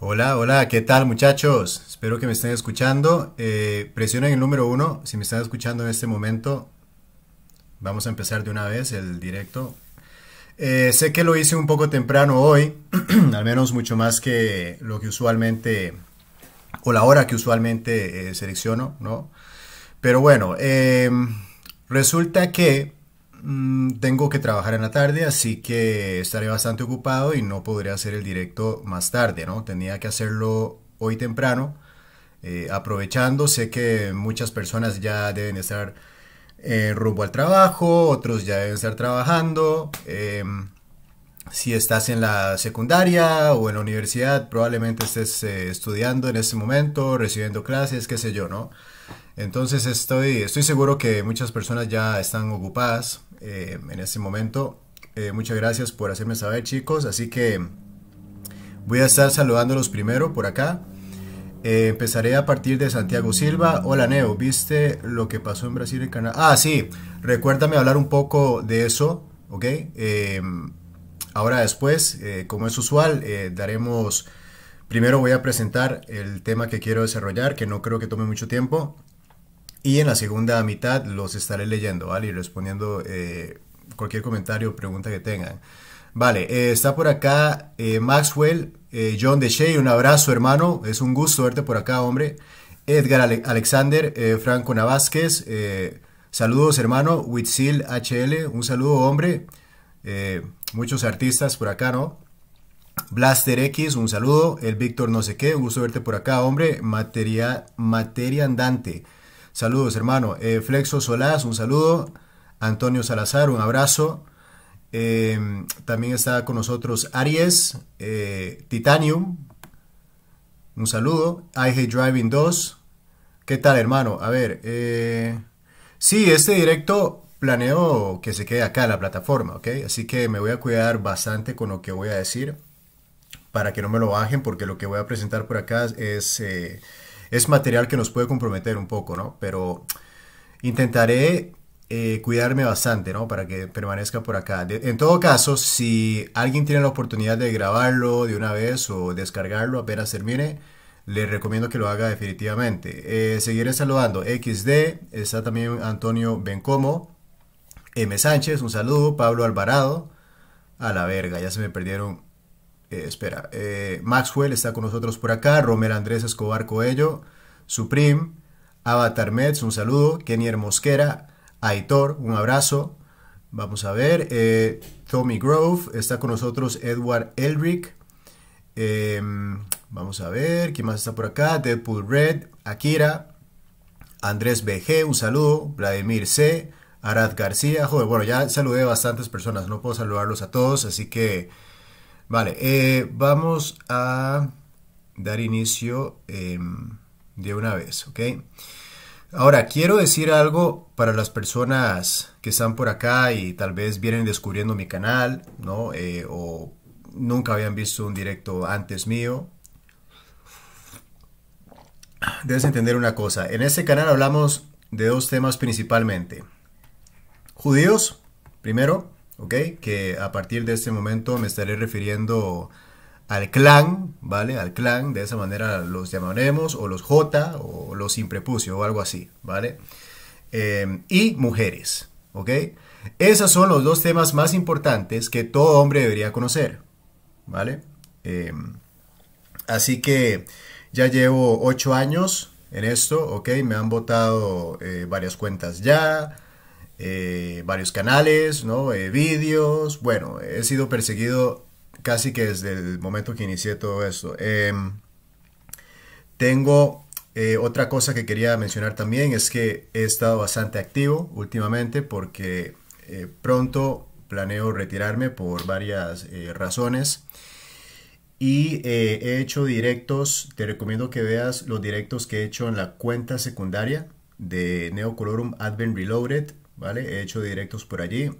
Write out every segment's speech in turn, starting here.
Hola, hola, ¿qué tal muchachos? Espero que me estén escuchando. Eh, presionen el número uno si me están escuchando en este momento. Vamos a empezar de una vez el directo. Eh, sé que lo hice un poco temprano hoy, al menos mucho más que lo que usualmente, o la hora que usualmente eh, selecciono, ¿no? Pero bueno, resulta que Mm, tengo que trabajar en la tarde, así que estaré bastante ocupado y no podré hacer el directo más tarde, ¿no? Tenía que hacerlo hoy temprano. Eh, aprovechando, sé que muchas personas ya deben estar en eh, rumbo al trabajo, otros ya deben estar trabajando. Em, si estás en la secundaria o en la universidad, probablemente estés eh, estudiando en ese momento, recibiendo clases, qué sé yo, ¿no? Entonces estoy, estoy seguro que muchas personas ya están ocupadas eh, en este momento. Eh, muchas gracias por hacerme saber, chicos. Así que voy a estar saludándolos primero por acá. Eh, empezaré a partir de Santiago Silva. Hola Neo, ¿viste lo que pasó en Brasil y Canadá? Ah, sí, recuérdame hablar un poco de eso, ¿ok? ahora después, como es usual, daremos... Primero voy a presentar el tema que quiero desarrollar, que no creo que tome mucho tiempo. Y en la segunda mitad los estaré leyendo, ¿vale? Y respondiendo eh, cualquier comentario o pregunta que tengan. Vale, eh, está por acá eh, Maxwell, John DeShea, un abrazo hermano, es un gusto verte por acá, hombre. Edgar Alexander, Franco Navázquez, saludos hermano, Witzil HL, un saludo hombre. muchos artistas por acá, ¿no? Blaster X, un saludo. El Víctor no sé qué, un gusto verte por acá, hombre. Materia, materia andante. Saludos, hermano. Eh, Flexo Solás, un saludo. Antonio Salazar, un abrazo. Eh, también está con nosotros Aries, eh, Titanium, un saludo. I Hate Driving 2. ¿Qué tal, hermano? A ver, sí, este directo planeo que se quede acá en la plataforma, ¿ok? Así que me voy a cuidar bastante con lo que voy a decir para que no me lo bajen, porque lo que voy a presentar por acá es es material que nos puede comprometer un poco, ¿no? Pero intentaré eh, cuidarme bastante, ¿no? Para que permanezca por acá. en todo caso, si alguien tiene la oportunidad de grabarlo de una vez o descargarlo apenas termine, le recomiendo que lo haga definitivamente. Eh, seguiré saludando. XD, está también Antonio Bencomo, M. Sánchez, un saludo, Pablo Alvarado, a la verga, ya se me perdieron eh, espera, eh, Maxwell está con nosotros por acá, Romero Andrés Escobar Coello, Supreme Avatar Mets, un saludo, Kenier Mosquera, Aitor, un abrazo. Vamos a ver, eh, Tommy Grove, está con nosotros Edward Elric. Em, vamos a ver, ¿quién más está por acá? Deadpool Red, Akira, Andrés BG, un saludo, Vladimir C, Arad García, joder, bueno, ya saludé a bastantes personas, no puedo saludarlos a todos, así que Vale, eh, vamos a dar inicio em, de una vez, ¿ok? Ahora, quiero decir algo para las personas que están por acá y tal vez vienen descubriendo mi canal, ¿no? Eh, o nunca habían visto un directo antes mío. Debes entender una cosa. En este canal hablamos de dos temas principalmente. Judíos, primero, ¿ok? Que a partir de este momento me estaré refiriendo al clan, ¿vale? Al clan, de esa manera los llamaremos, o los J, o los sin prepucio, o algo así, ¿vale? Em, y mujeres, ¿ok? Esos son los dos temas más importantes que todo hombre debería conocer, ¿vale? Em, así que ya llevo ocho años en esto, ¿ok? Me han votado eh, varias cuentas ya, eh, varios canales, ¿no? Eh, vídeos. Bueno, he sido perseguido casi que desde el momento que inicié todo esto. Em, tengo eh, otra cosa que quería mencionar también, es que he estado bastante activo últimamente porque pronto planeo retirarme por varias razones. Y he hecho directos, te recomiendo que veas los directos que he hecho en la cuenta secundaria de Neocolorum Advent Reloaded. He hecho directos por allí.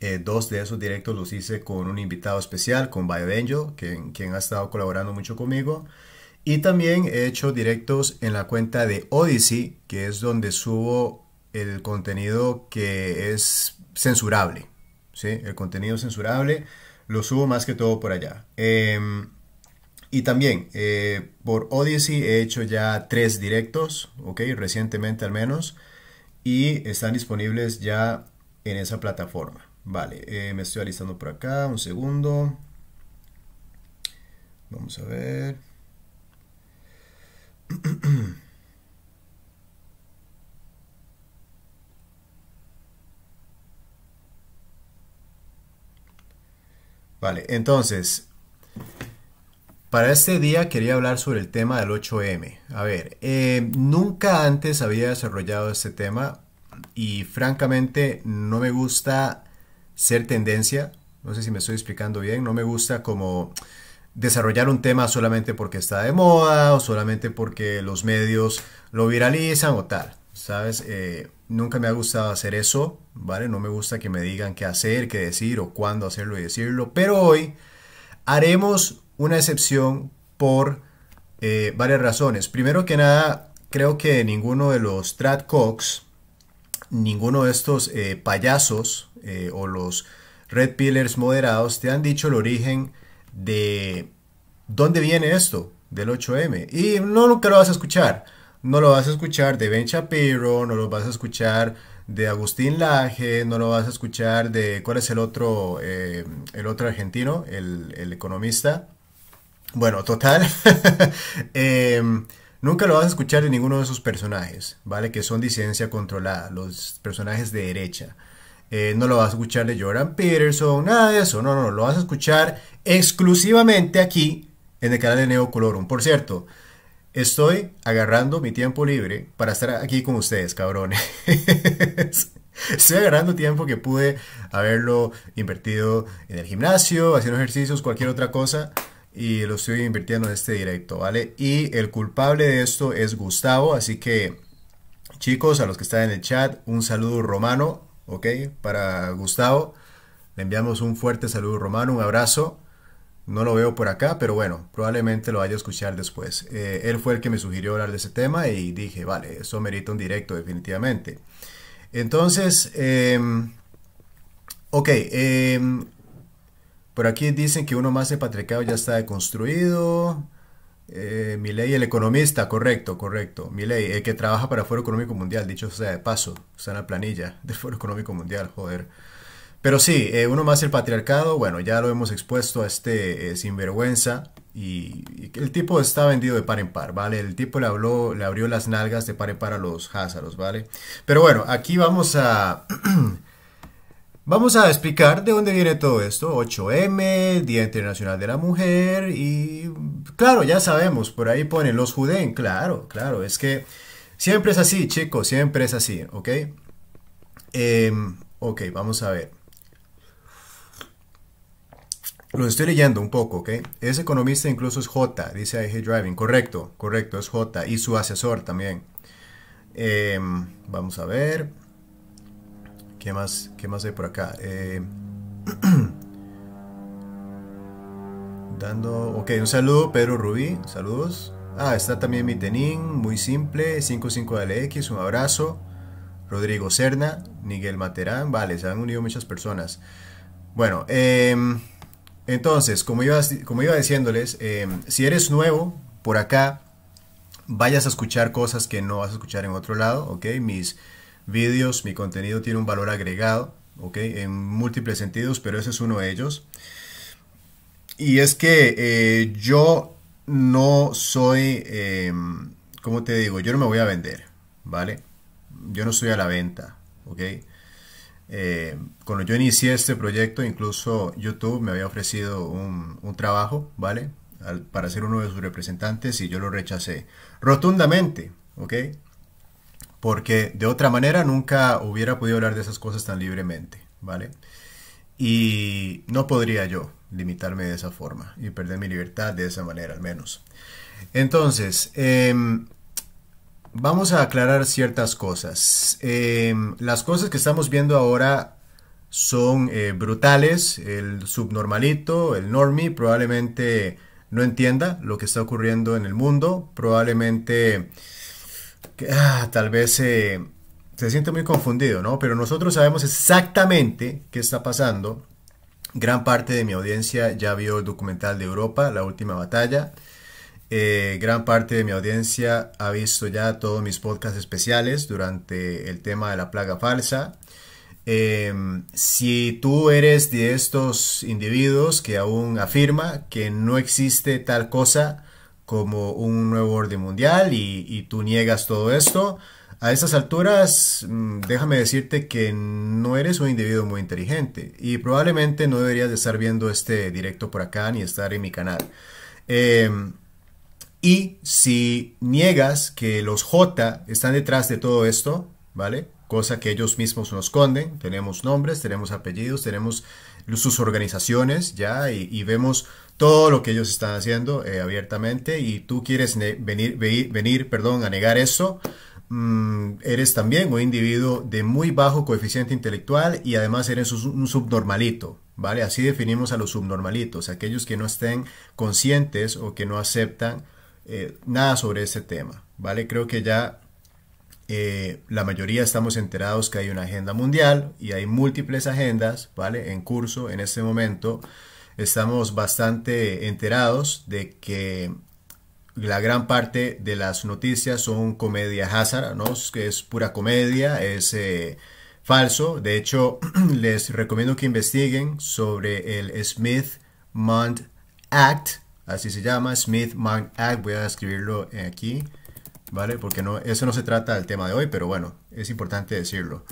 Eh, dos de esos directos los hice con un invitado especial, con Vibe quien, quien ha estado colaborando mucho conmigo. Y también he hecho directos en la cuenta de Odyssey, que es donde subo el contenido que es censurable. ¿sí? El contenido censurable lo subo más que todo por allá. Em, y también eh, por Odyssey he hecho ya tres directos, okay, recientemente al menos y están disponibles ya en esa plataforma. Vale, eh, me estoy alistando por acá, un segundo. Vamos a ver. Vale, entonces, para este día quería hablar sobre el tema del 8M. A ver, eh, nunca antes había desarrollado este tema y francamente no me gusta ser tendencia. No sé si me estoy explicando bien. No me gusta como desarrollar un tema solamente porque está de moda o solamente porque los medios lo viralizan o tal. ¿Sabes? Eh, nunca me ha gustado hacer eso, ¿vale? No me gusta que me digan qué hacer, qué decir o cuándo hacerlo y decirlo. Pero hoy haremos una excepción por eh, varias razones. Primero que nada, creo que ninguno de los Cox, ninguno de estos eh, payasos eh, o los Red Pillers moderados te han dicho el origen de dónde viene esto del 8M. Y no nunca lo vas a escuchar. No lo vas a escuchar de Ben Shapiro, no lo vas a escuchar de Agustín Laje, no lo vas a escuchar de cuál es el otro, el otro argentino, el economista, bueno, total. Em, nunca lo vas a escuchar de ninguno de esos personajes, ¿vale? Que son disidencia controlada, los personajes de derecha. Eh, no lo vas a escuchar de Jordan Peterson, nada de eso. No, no, no. Lo vas a escuchar exclusivamente aquí en el canal de Neocolorum. Por cierto, estoy agarrando mi tiempo libre para estar aquí con ustedes, cabrones. Estoy agarrando tiempo que pude haberlo invertido en el gimnasio, haciendo ejercicios, cualquier otra cosa y lo estoy invirtiendo en este directo, ¿vale? Y el culpable de esto es Gustavo, así que chicos, a los que están en el chat, un saludo romano, ¿ok? Para Gustavo, le enviamos un fuerte saludo romano, un abrazo. No lo veo por acá, pero bueno, probablemente lo vaya a escuchar después. Eh, él fue el que me sugirió hablar de ese tema y dije, vale, eso merita un directo definitivamente. Entonces, em, ok, eh, por aquí dicen que uno más patriarcado ya está deconstruido. Eh, Mi ley, el economista, correcto, correcto. ley, el que trabaja para el Foro Económico Mundial, dicho sea de paso, está en la planilla del Foro Económico Mundial, joder. Pero sí, eh, uno más el patriarcado, bueno, ya lo hemos expuesto a este eh, sinvergüenza y, el tipo está vendido de par en par, ¿vale? El tipo le habló, le abrió las nalgas de par en par a los házaros, ¿vale? Pero bueno, aquí vamos a... Vamos a explicar de dónde viene todo esto, 8M, Día Internacional de la Mujer y claro, ya sabemos, por ahí ponen los Judén, claro, claro, es que siempre es así, chicos, siempre es así, ¿ok? Em, ok, vamos a ver. Lo estoy leyendo un poco, ¿ok? Ese economista incluso es J, dice IG Driving, correcto, correcto, es J y su asesor también. Em, vamos a ver. ¿Qué más, qué más hay por acá? Eh, dando... Ok, un saludo, Pedro Rubí. Saludos. Ah, está también mi tenín, muy simple. 55LX, un abrazo. Rodrigo Cerna, Miguel Materán. Vale, se han unido muchas personas. Bueno, em, entonces, como iba, como iba diciéndoles, em, si eres nuevo por acá, vayas a escuchar cosas que no vas a escuchar en otro lado, ¿ok? Mis vídeos, mi contenido tiene un valor agregado, ¿ok? En múltiples sentidos, pero ese es uno de ellos. Y es que eh, yo no soy, em, ¿cómo te digo? Yo no me voy a vender, ¿vale? Yo no estoy a la venta, ¿ok? Eh, cuando yo inicié este proyecto, incluso YouTube me había ofrecido un, trabajo, ¿vale? para ser uno de sus representantes y yo lo rechacé rotundamente, ¿ok? porque de otra manera nunca hubiera podido hablar de esas cosas tan libremente, ¿vale? Y no podría yo limitarme de esa forma y perder mi libertad de esa manera al menos. Entonces, em, vamos a aclarar ciertas cosas. Em, las cosas que estamos viendo ahora son eh, brutales. El subnormalito, el normie, probablemente no entienda lo que está ocurriendo en el mundo. Probablemente Ah, tal vez eh, se siente muy confundido, ¿no? Pero nosotros sabemos exactamente qué está pasando. Gran parte de mi audiencia ya vio el documental de Europa, La Última Batalla. Eh, gran parte de mi audiencia ha visto ya todos mis podcasts especiales durante el tema de la plaga falsa. Em, si tú eres de estos individuos que aún afirma que no existe tal cosa como un nuevo orden mundial y, tú niegas todo esto, a estas alturas, mm, déjame decirte que no eres un individuo muy inteligente y probablemente no deberías de estar viendo este directo por acá ni estar en mi canal. Em, y si niegas que los J están detrás de todo esto, ¿vale? cosa que ellos mismos nos esconden. Tenemos nombres, tenemos apellidos, tenemos sus organizaciones ya y, vemos todo lo que ellos están haciendo eh, abiertamente y tú quieres venir, venir perdón, a negar eso. Mm, eres también un individuo de muy bajo coeficiente intelectual y además eres un subnormalito, ¿vale? Así definimos a los subnormalitos, aquellos que no estén conscientes o que no aceptan eh, nada sobre ese tema, ¿vale? Creo que ya eh, la mayoría estamos enterados que hay una agenda mundial y hay múltiples agendas, ¿vale? En curso en este momento. Estamos bastante enterados de que la gran parte de las noticias son comedia házara, ¿no? Que es pura comedia, es eh, falso. De hecho, les recomiendo que investiguen sobre el Smith-Mund Act, así se llama, Smith-Mund Act. Voy a escribirlo aquí. ¿vale? Porque no, eso no se trata del tema de hoy, pero bueno, es importante decirlo.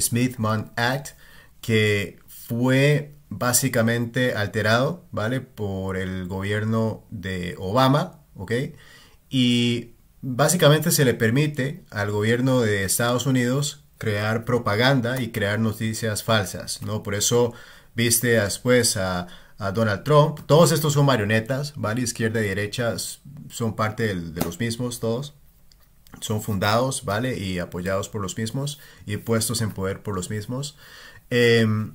smith Act, que fue básicamente alterado, ¿vale? Por el gobierno de Obama, ¿ok? Y básicamente se le permite al gobierno de Estados Unidos crear propaganda y crear noticias falsas, ¿no? Por eso viste después a a Donald Trump. Todos estos son marionetas, ¿vale? Izquierda y derecha son parte de los mismos, todos. Son fundados, ¿vale? Y apoyados por los mismos y puestos en poder por los mismos. Em,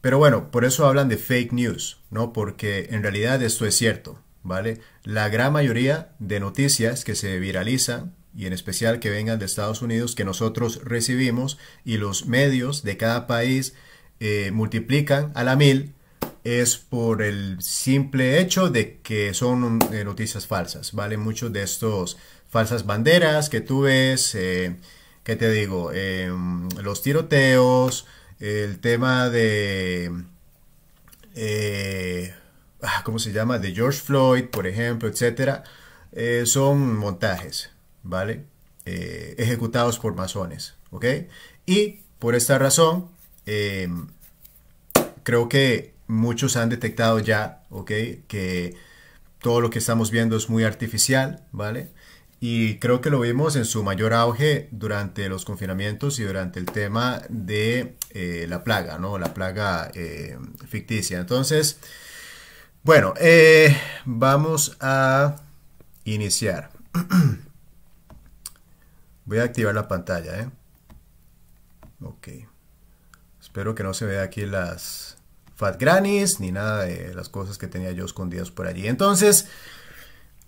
pero bueno, por eso hablan de fake news, ¿no? Porque en realidad esto es cierto, ¿vale? La gran mayoría de noticias que se viralizan y en especial que vengan de Estados Unidos, que nosotros recibimos y los medios de cada país eh, multiplican a la mil es por el simple hecho de que son um, eh, noticias falsas, ¿vale? Muchos de estos falsas banderas que tú ves, eh, ¿qué te digo? Em, los tiroteos, el tema de... Eh, ah, ¿Cómo se llama? De George Floyd, por ejemplo, etcétera, son montajes, ¿vale? ejecutados por masones, ¿ok? Y por esta razón, em, creo que muchos han detectado ya, ¿ok? Que todo lo que estamos viendo es muy artificial, ¿vale? Y creo que lo vimos en su mayor auge durante los confinamientos y durante el tema de eh, la plaga, ¿no? La plaga eh, ficticia. Entonces, bueno, eh, vamos a iniciar. Voy a activar la pantalla, ¿eh? Ok. Espero que no se vea aquí las, Fat granis, ni nada de las cosas que tenía yo escondidas por allí. Entonces,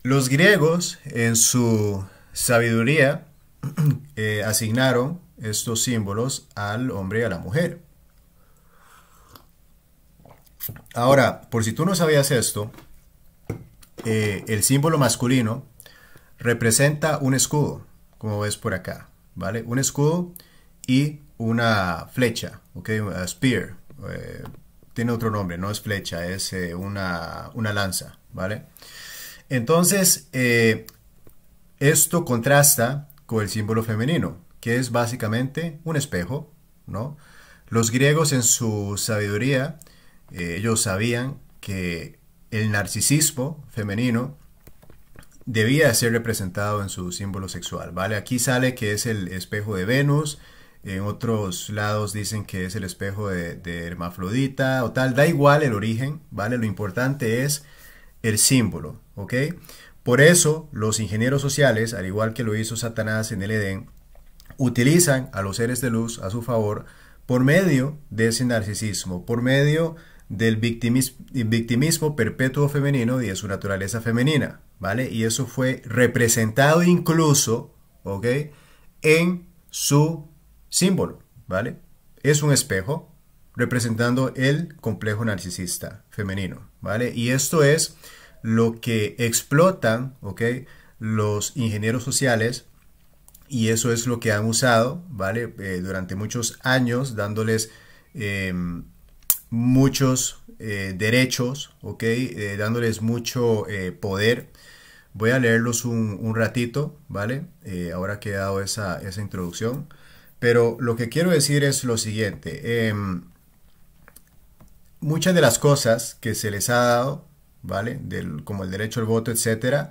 los griegos en su sabiduría eh, asignaron estos símbolos al hombre y a la mujer. Ahora, por si tú no sabías esto, eh, el símbolo masculino representa un escudo, como ves por acá, ¿vale? Un escudo y una flecha, ¿ok? A spear, eh, tiene otro nombre, no es flecha, es eh, una, lanza, ¿vale? Entonces, eh, esto contrasta con el símbolo femenino, que es básicamente un espejo, ¿no? Los griegos en su sabiduría, eh, ellos sabían que el narcisismo femenino debía ser representado en su símbolo sexual, ¿vale? Aquí sale que es el espejo de Venus, en otros lados dicen que es el espejo de, Hermafrodita o tal. Da igual el origen, ¿vale? Lo importante es el símbolo, ¿ok? Por eso los ingenieros sociales, al igual que lo hizo Satanás en el Edén, utilizan a los seres de luz a su favor por medio de ese narcisismo, por medio del victimismo, victimismo perpetuo femenino y de su naturaleza femenina, ¿vale? Y eso fue representado incluso, ¿ok? En su símbolo, ¿vale? Es un espejo representando el complejo narcisista femenino, ¿vale? Y esto es lo que explotan, ¿ok? Los ingenieros sociales y eso es lo que han usado, ¿vale? Eh, durante muchos años dándoles em, muchos eh, derechos, ¿ok? Eh, dándoles mucho poder. Voy a leerlos un, ratito, ¿vale? ahora que he dado esa, esa introducción. Pero lo que quiero decir es lo siguiente. Em, muchas de las cosas que se les ha dado, ¿vale? como el derecho al voto, etcétera,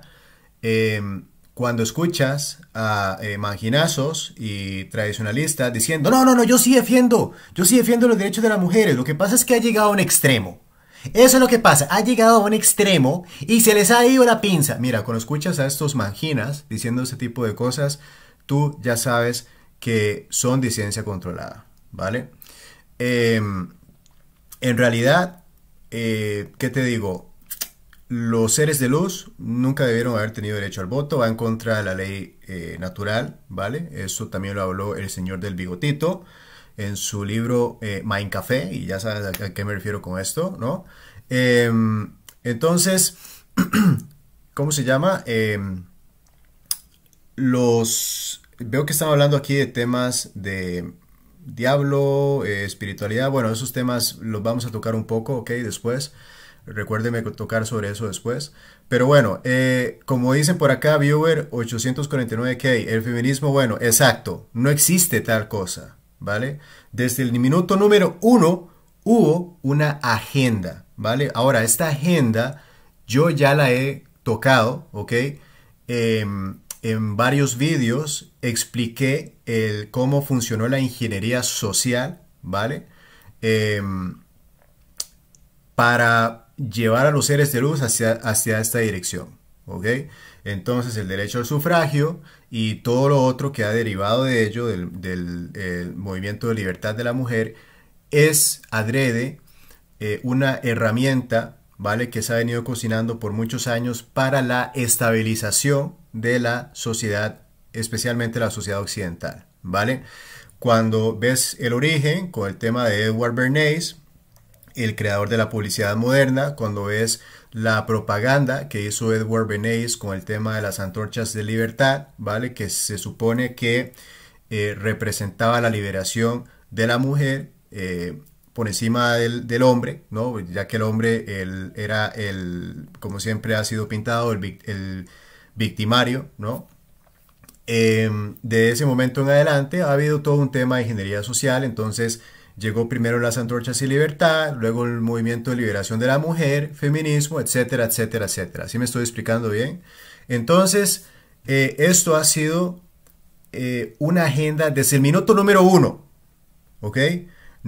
em, cuando escuchas a eh, manginazos y tradicionalistas diciendo, no, no, no, yo sí defiendo, yo sí defiendo los derechos de las mujeres, lo que pasa es que ha llegado a un extremo. Eso es lo que pasa, ha llegado a un extremo y se les ha ido la pinza. Mira, cuando escuchas a estos manginas diciendo ese tipo de cosas, tú ya sabes que son disidencia controlada, ¿vale? Em, en realidad, eh, ¿qué te digo? Los seres de luz nunca debieron haber tenido derecho al voto, va en contra de la ley eh, natural, ¿vale? Eso también lo habló el señor del bigotito en su libro eh, Main Mind Café, y ya sabes a, qué me refiero con esto, ¿no? Em, entonces, ¿cómo se llama? Em, los Veo que están hablando aquí de temas de diablo, eh, espiritualidad. Bueno, esos temas los vamos a tocar un poco, ¿ok? Después. Recuérdeme tocar sobre eso después. Pero bueno, eh, como dicen por acá, viewer 849K, el feminismo, bueno, exacto, no existe tal cosa, ¿vale? Desde el minuto número uno hubo una agenda, ¿vale? Ahora, esta agenda yo ya la he tocado, ¿ok? Eh, en varios vídeos expliqué cómo funcionó la ingeniería social, ¿vale? Em, para llevar a los seres de luz hacia, esta dirección, ¿ok? Entonces el derecho al sufragio y todo lo otro que ha derivado de ello, del, movimiento de libertad de la mujer, es adrede eh, una herramienta ¿vale? Que se ha venido cocinando por muchos años para la estabilización de la sociedad, especialmente la sociedad occidental, ¿vale? Cuando ves el origen con el tema de Edward Bernays, el creador de la publicidad moderna, cuando ves la propaganda que hizo Edward Bernays con el tema de las antorchas de libertad, ¿vale? Que se supone que eh, representaba la liberación de la mujer eh, por encima del, hombre, ¿no? ya que el hombre era el, como siempre ha sido pintado, el, el victimario. ¿no? Em, de ese momento en adelante ha habido todo un tema de ingeniería social, entonces llegó primero las antorchas y libertad, luego el movimiento de liberación de la mujer, feminismo, etcétera, etcétera, etcétera. ¿Sí me estoy explicando bien? Entonces, eh, esto ha sido eh, una agenda desde el minuto número uno, ¿ok?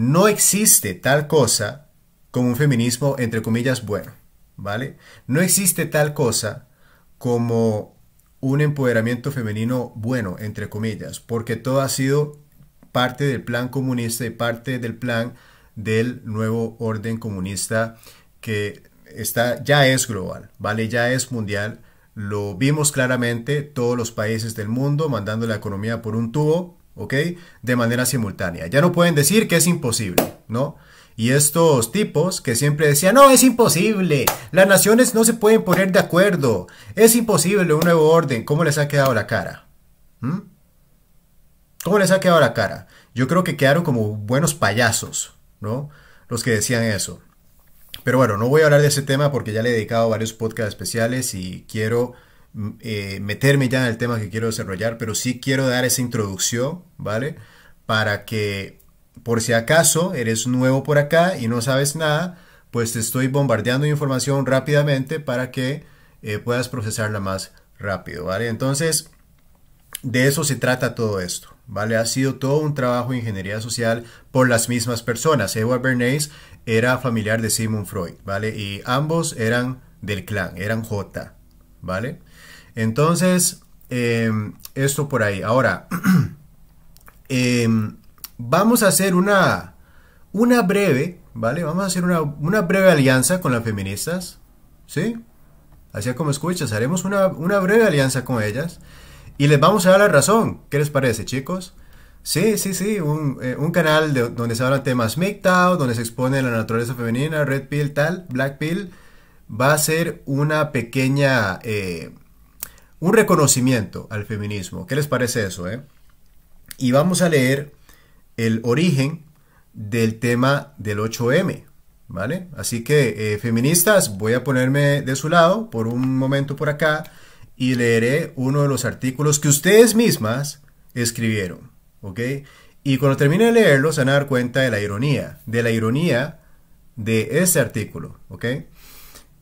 No existe tal cosa como un feminismo, entre comillas, bueno, ¿vale? No existe tal cosa como un empoderamiento femenino bueno, entre comillas, porque todo ha sido parte del plan comunista y parte del plan del nuevo orden comunista que está, ya es global, ¿vale? Ya es mundial. Lo vimos claramente, todos los países del mundo mandando la economía por un tubo, ¿ok? De manera simultánea. Ya no pueden decir que es imposible, ¿no? Y estos tipos que siempre decían, no, es imposible, las naciones no se pueden poner de acuerdo, es imposible un nuevo orden, ¿cómo les ha quedado la cara? ¿Mm? ¿Cómo les ha quedado la cara? Yo creo que quedaron como buenos payasos, ¿no? Los que decían eso. Pero bueno, no voy a hablar de ese tema porque ya le he dedicado varios podcasts especiales y quiero eh, meterme ya en el tema que quiero desarrollar, pero sí quiero dar esa introducción, ¿vale? Para que por si acaso eres nuevo por acá y no sabes nada, pues te estoy bombardeando información rápidamente para que eh, puedas procesarla más rápido, ¿vale? Entonces, de eso se trata todo esto, ¿vale? Ha sido todo un trabajo de ingeniería social por las mismas personas. Edward Bernays era familiar de Sigmund Freud, ¿vale? Y ambos eran del clan, eran J, ¿vale? Entonces, em, esto por ahí. Ahora, em, vamos a hacer una, una breve, ¿vale? Vamos a hacer una, breve alianza con las feministas, ¿sí? Así como escuchas, haremos una, breve alianza con ellas y les vamos a dar la razón. ¿Qué les parece, chicos? Sí, sí, sí, un, eh, canal donde se hablan temas MGTOW, donde se expone la naturaleza femenina, Red Pill, tal, Black Pill, va a ser una pequeña eh, un reconocimiento al feminismo. ¿Qué les parece eso? Eh? Y vamos a leer el origen del tema del 8M, ¿vale? Así que, eh, feministas, voy a ponerme de su lado por un momento por acá y leeré uno de los artículos que ustedes mismas escribieron, ¿ok? Y cuando termine de leerlo, se van a dar cuenta de la ironía, de la ironía de este artículo, ¿ok?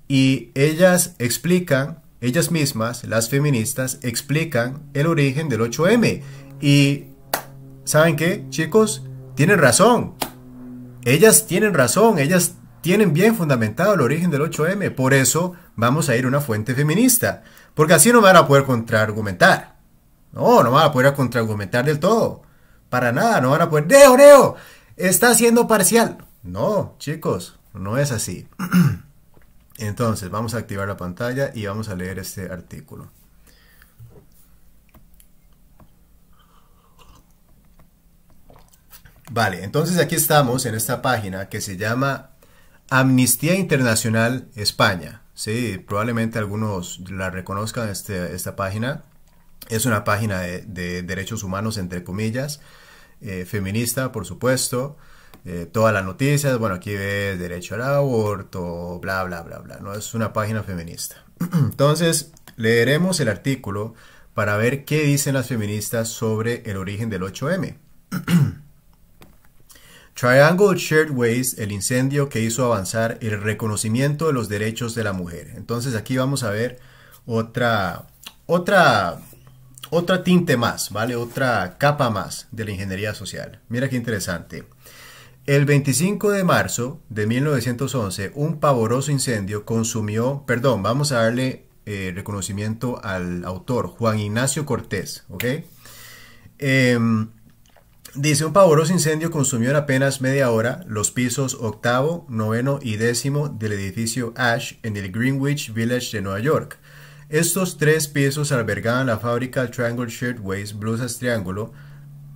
Y ellas explican ellas mismas, las feministas, explican el origen del 8M. Y, ¿saben qué, chicos? Tienen razón. Ellas tienen razón, ellas tienen bien fundamentado el origen del 8M. Por eso vamos a ir a una fuente feminista. Porque así no van a poder contraargumentar. No, no van a poder contraargumentar del todo. Para nada, no van a poder. ¡Deo Neo! Está siendo parcial. No, chicos, no es así. Entonces, vamos a activar la pantalla y vamos a leer este artículo. Vale, entonces aquí estamos en esta página que se llama Amnistía Internacional España. Sí, probablemente algunos la reconozcan este, esta página. Es una página de, derechos humanos, entre comillas, eh, feminista, por supuesto. Eh, todas las noticias, bueno, aquí ves derecho al aborto, bla, bla, bla, bla, no es una página feminista. Entonces, leeremos el artículo para ver qué dicen las feministas sobre el origen del 8M. Triangle Shared Ways, el incendio que hizo avanzar el reconocimiento de los derechos de la mujer. Entonces aquí vamos a ver otra, otra, otra tinte más, ¿vale? Otra capa más de la ingeniería social. Mira qué interesante. El 25 de marzo de 1911, un pavoroso incendio consumió, perdón, vamos a darle eh, reconocimiento al autor, Juan Ignacio Cortés, ¿ok? Em, dice, un pavoroso incendio consumió en apenas media hora los pisos octavo, noveno y décimo del edificio Ash en el Greenwich Village de Nueva York. Estos tres pisos albergaban la fábrica Triangle Shirtwaist Blusas Triángulo,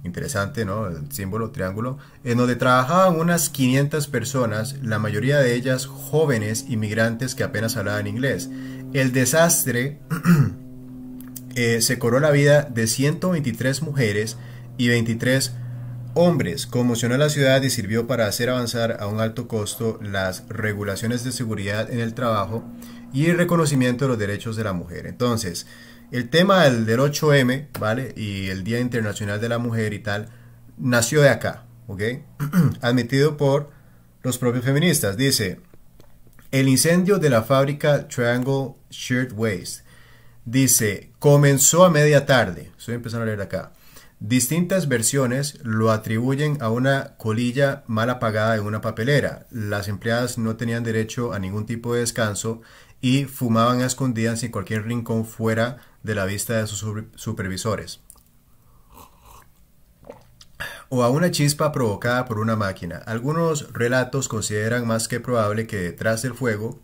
interesante, ¿no? El símbolo, triángulo, en donde trabajaban unas 500 personas, la mayoría de ellas jóvenes inmigrantes que apenas hablaban inglés. El desastre eh, se coró la vida de 123 mujeres y 23 hombres. Conmocionó la ciudad y sirvió para hacer avanzar a un alto costo las regulaciones de seguridad en el trabajo y el reconocimiento de los derechos de la mujer. Entonces, el tema del, 8M, ¿vale? Y el Día Internacional de la Mujer y tal, nació de acá, ¿ok? Admitido por los propios feministas. Dice, el incendio de la fábrica Triangle Shirt Dice, comenzó a media tarde. Estoy empezando a leer acá. Distintas versiones lo atribuyen a una colilla mal apagada en una papelera. Las empleadas no tenían derecho a ningún tipo de descanso y fumaban a escondidas en cualquier rincón fuera de la vista de sus supervisores. O a una chispa provocada por una máquina. Algunos relatos consideran más que probable que detrás del fuego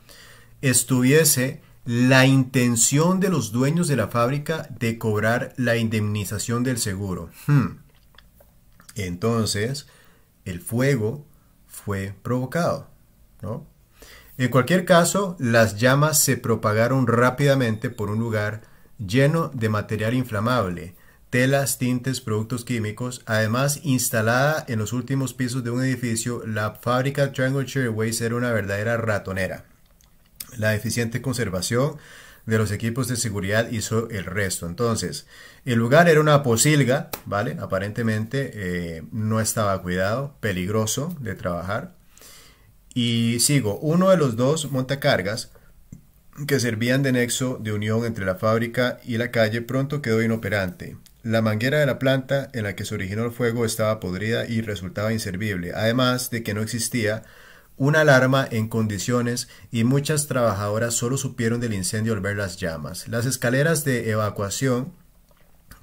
estuviese la intención de los dueños de la fábrica de cobrar la indemnización del seguro. Hmm. Entonces, el fuego fue provocado, En cualquier caso, las llamas se propagaron rápidamente por un lugar lleno de material inflamable, telas, tintes, productos químicos. Además, instalada en los últimos pisos de un edificio, la fábrica Triangle Shareways era una verdadera ratonera. La deficiente conservación de los equipos de seguridad hizo el resto. Entonces, el lugar era una posilga, ¿vale? Aparentemente eh, no estaba cuidado, peligroso de trabajar. Y sigo, uno de los dos montacargas que servían de nexo de unión entre la fábrica y la calle pronto quedó inoperante. La manguera de la planta en la que se originó el fuego estaba podrida y resultaba inservible, además de que no existía una alarma en condiciones y muchas trabajadoras solo supieron del incendio al ver las llamas. Las escaleras de evacuación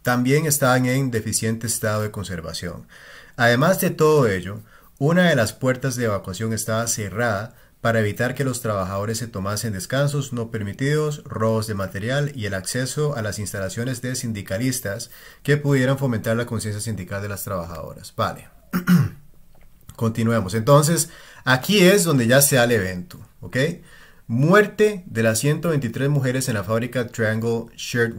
también estaban en deficiente estado de conservación. Además de todo ello, una de las puertas de evacuación estaba cerrada para evitar que los trabajadores se tomasen descansos no permitidos, robos de material y el acceso a las instalaciones de sindicalistas que pudieran fomentar la conciencia sindical de las trabajadoras. Vale. Continuemos. Entonces, aquí es donde ya se da el evento, ¿ok? Muerte de las 123 mujeres en la fábrica Triangle Shirt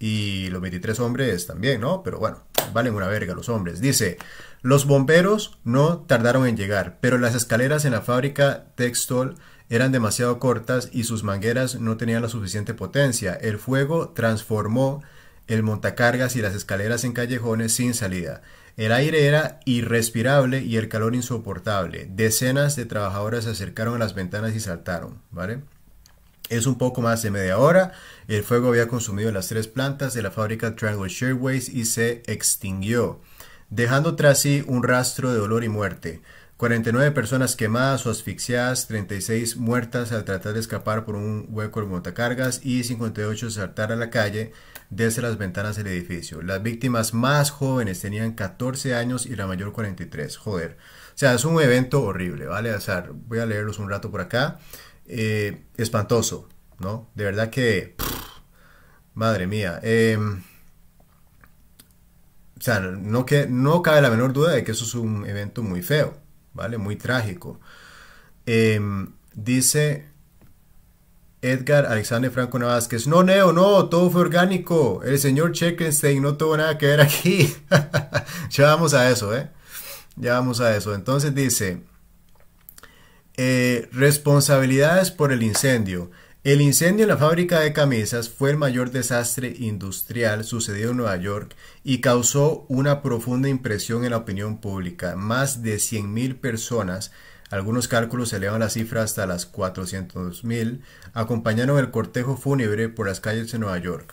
y los 23 hombres también, ¿no? Pero bueno, valen una verga los hombres. Dice, los bomberos no tardaron en llegar, pero las escaleras en la fábrica Textol eran demasiado cortas y sus mangueras no tenían la suficiente potencia. El fuego transformó el montacargas y las escaleras en callejones sin salida. El aire era irrespirable y el calor insoportable. Decenas de trabajadores se acercaron a las ventanas y saltaron, ¿vale? Es un poco más de media hora. El fuego había consumido las tres plantas de la fábrica Triangle Shareways y se extinguió dejando tras sí un rastro de dolor y muerte. 49 personas quemadas o asfixiadas, 36 muertas al tratar de escapar por un hueco de montacargas y 58 saltar a la calle desde las ventanas del edificio. Las víctimas más jóvenes tenían 14 años y la mayor 43. Joder. O sea, es un evento horrible, ¿vale? O sea, voy a leerlos un rato por acá. Eh, espantoso, ¿no? De verdad que... madre mía. Eh, o sea, no, que, no cabe la menor duda de que eso es un evento muy feo, ¿vale? Muy trágico. Em, dice Edgar Alexander Franco Navázquez, no, Neo, no, todo fue orgánico. El señor Checkenstein no tuvo nada que ver aquí. ya vamos a eso, ¿eh? Ya vamos a eso. Entonces dice, eh, responsabilidades por el incendio. El incendio en la fábrica de camisas fue el mayor desastre industrial sucedido en Nueva York y causó una profunda impresión en la opinión pública. Más de 100.000 personas, algunos cálculos elevan la cifra hasta las 400.000, acompañaron el cortejo fúnebre por las calles de Nueva York.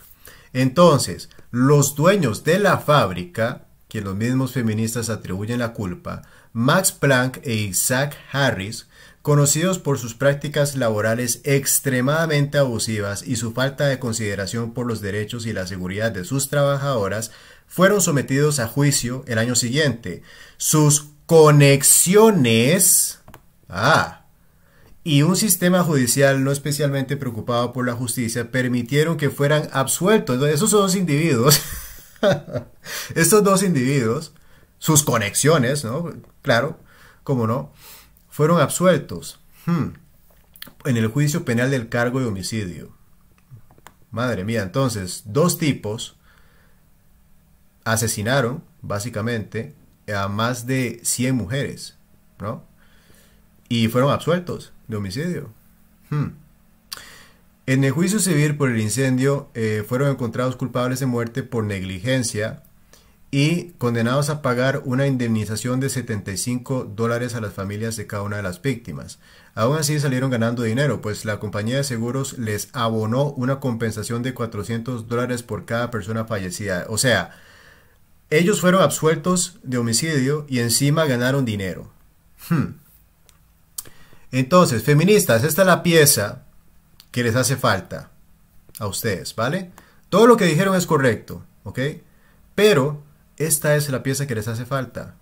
Entonces, los dueños de la fábrica, que los mismos feministas atribuyen la culpa, Max Planck e Isaac Harris, Conocidos por sus prácticas laborales extremadamente abusivas y su falta de consideración por los derechos y la seguridad de sus trabajadoras, fueron sometidos a juicio el año siguiente. Sus conexiones... Ah, y un sistema judicial no especialmente preocupado por la justicia permitieron que fueran absueltos. Esos dos individuos, estos dos individuos, sus conexiones, ¿no? Claro, cómo no, fueron absueltos hmm, en el juicio penal del cargo de homicidio. Madre mía, entonces, dos tipos asesinaron, básicamente, a más de 100 mujeres, ¿no? Y fueron absueltos de homicidio. Hmm. En el juicio civil por el incendio eh, fueron encontrados culpables de muerte por negligencia, y condenados a pagar una indemnización de 75 dólares a las familias de cada una de las víctimas. Aún así salieron ganando dinero, pues la compañía de seguros les abonó una compensación de 400 dólares por cada persona fallecida. O sea, ellos fueron absueltos de homicidio y encima ganaron dinero. Hmm. Entonces, feministas, esta es la pieza que les hace falta a ustedes, ¿vale? Todo lo que dijeron es correcto, ¿ok? Pero esta es la pieza que les hace falta.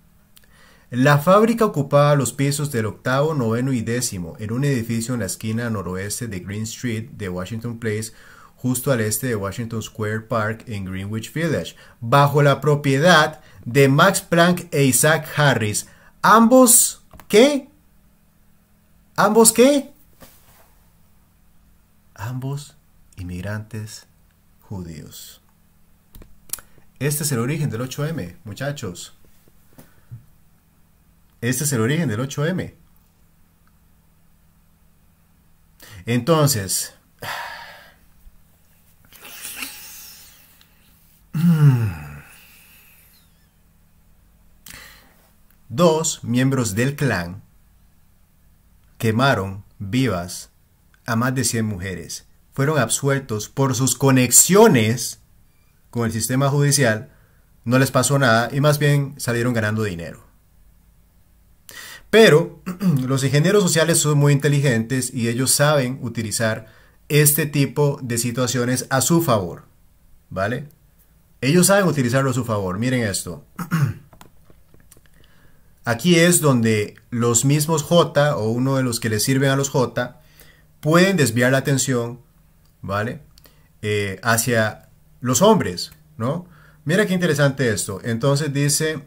La fábrica ocupaba los pisos del octavo, noveno y décimo en un edificio en la esquina noroeste de Green Street de Washington Place, justo al este de Washington Square Park en Greenwich Village, bajo la propiedad de Max Planck e Isaac Harris. Ambos, ¿qué? ¿Ambos qué? Ambos inmigrantes judíos. Este es el origen del 8M, muchachos. Este es el origen del 8M. Entonces, dos miembros del clan quemaron vivas a más de 100 mujeres. Fueron absueltos por sus conexiones con el sistema judicial, no les pasó nada y más bien salieron ganando dinero. Pero los ingenieros sociales son muy inteligentes y ellos saben utilizar este tipo de situaciones a su favor. ¿Vale? Ellos saben utilizarlo a su favor. Miren esto. Aquí es donde los mismos J o uno de los que les sirven a los J pueden desviar la atención, ¿vale? Eh, hacia los hombres, ¿no? Mira qué interesante esto. Entonces dice,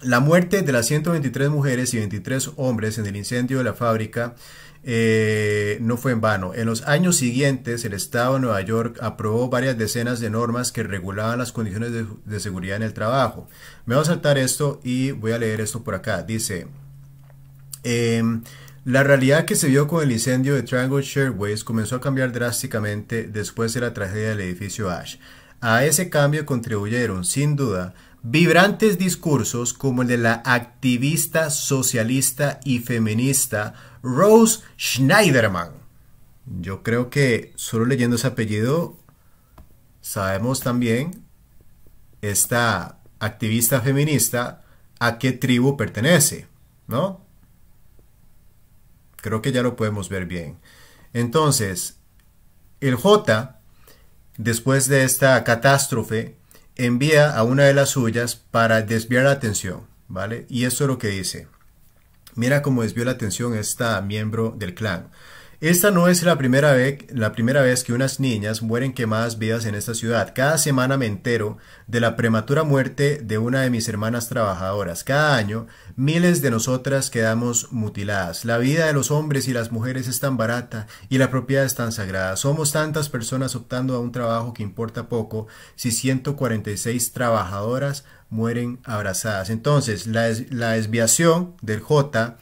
la muerte de las 123 mujeres y 23 hombres en el incendio de la fábrica eh, no fue en vano. En los años siguientes, el Estado de Nueva York aprobó varias decenas de normas que regulaban las condiciones de, seguridad en el trabajo. Me voy a saltar esto y voy a leer esto por acá. Dice, eh, la realidad que se vio con el incendio de Triangle Shareways comenzó a cambiar drásticamente después de la tragedia del edificio Ash. A ese cambio contribuyeron, sin duda, vibrantes discursos como el de la activista socialista y feminista Rose Schneiderman. Yo creo que solo leyendo ese apellido sabemos también esta activista feminista a qué tribu pertenece, ¿no? Creo que ya lo podemos ver bien. Entonces, el J, después de esta catástrofe, envía a una de las suyas para desviar la atención, ¿vale? Y esto es lo que dice. Mira cómo desvió la atención esta miembro del clan. Esta no es la primera, vez, la primera vez que unas niñas mueren quemadas vidas en esta ciudad. Cada semana me entero de la prematura muerte de una de mis hermanas trabajadoras. Cada año, miles de nosotras quedamos mutiladas. La vida de los hombres y las mujeres es tan barata y la propiedad es tan sagrada. Somos tantas personas optando a un trabajo que importa poco si 146 trabajadoras mueren abrazadas. Entonces, la, la desviación del J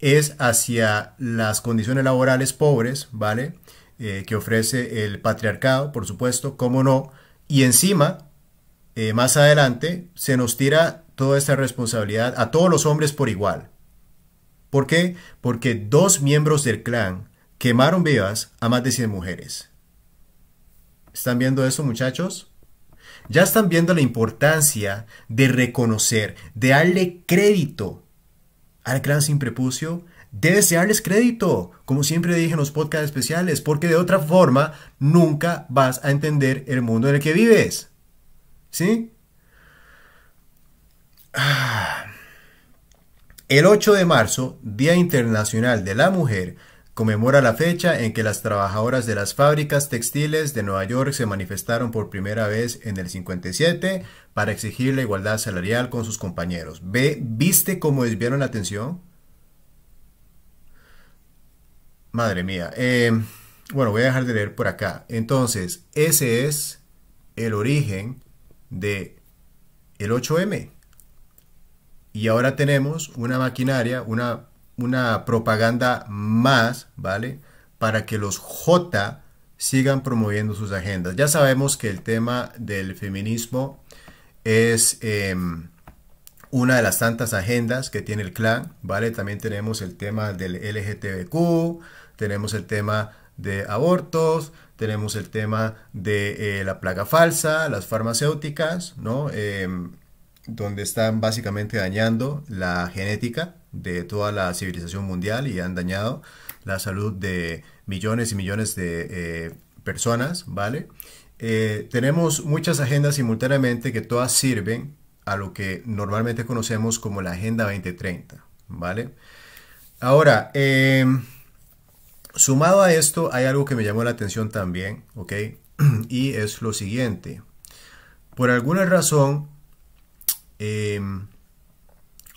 es hacia las condiciones laborales pobres, ¿vale? Eh, que ofrece el patriarcado, por supuesto, cómo no. Y encima, eh, más adelante, se nos tira toda esta responsabilidad a todos los hombres por igual. ¿Por qué? Porque dos miembros del clan quemaron vivas a más de 100 mujeres. ¿Están viendo eso, muchachos? Ya están viendo la importancia de reconocer, de darle crédito al clan sin prepucio, debes darles crédito, como siempre dije en los podcasts especiales, porque de otra forma nunca vas a entender el mundo en el que vives. ¿Sí? Ah. El 8 de marzo, Día Internacional de la Mujer, Conmemora la fecha en que las trabajadoras de las fábricas textiles de Nueva York se manifestaron por primera vez en el 57 para exigir la igualdad salarial con sus compañeros. ¿Ve, ¿Viste cómo desviaron la atención? Madre mía. Eh, bueno, voy a dejar de leer por acá. Entonces, ese es el origen de el 8M. Y ahora tenemos una maquinaria, una una propaganda más, ¿vale? Para que los J sigan promoviendo sus agendas. Ya sabemos que el tema del feminismo es em, una de las tantas agendas que tiene el clan, ¿vale? También tenemos el tema del LGTBQ, tenemos el tema de abortos, tenemos el tema de eh, la plaga falsa, las farmacéuticas, ¿no? Em, donde están básicamente dañando la genética de toda la civilización mundial y han dañado la salud de millones y millones de eh, personas, ¿vale? Eh, tenemos muchas agendas simultáneamente que todas sirven a lo que normalmente conocemos como la Agenda 2030, ¿vale? Ahora, em, sumado a esto, hay algo que me llamó la atención también, ¿ok? Y es lo siguiente. Por alguna razón, Em,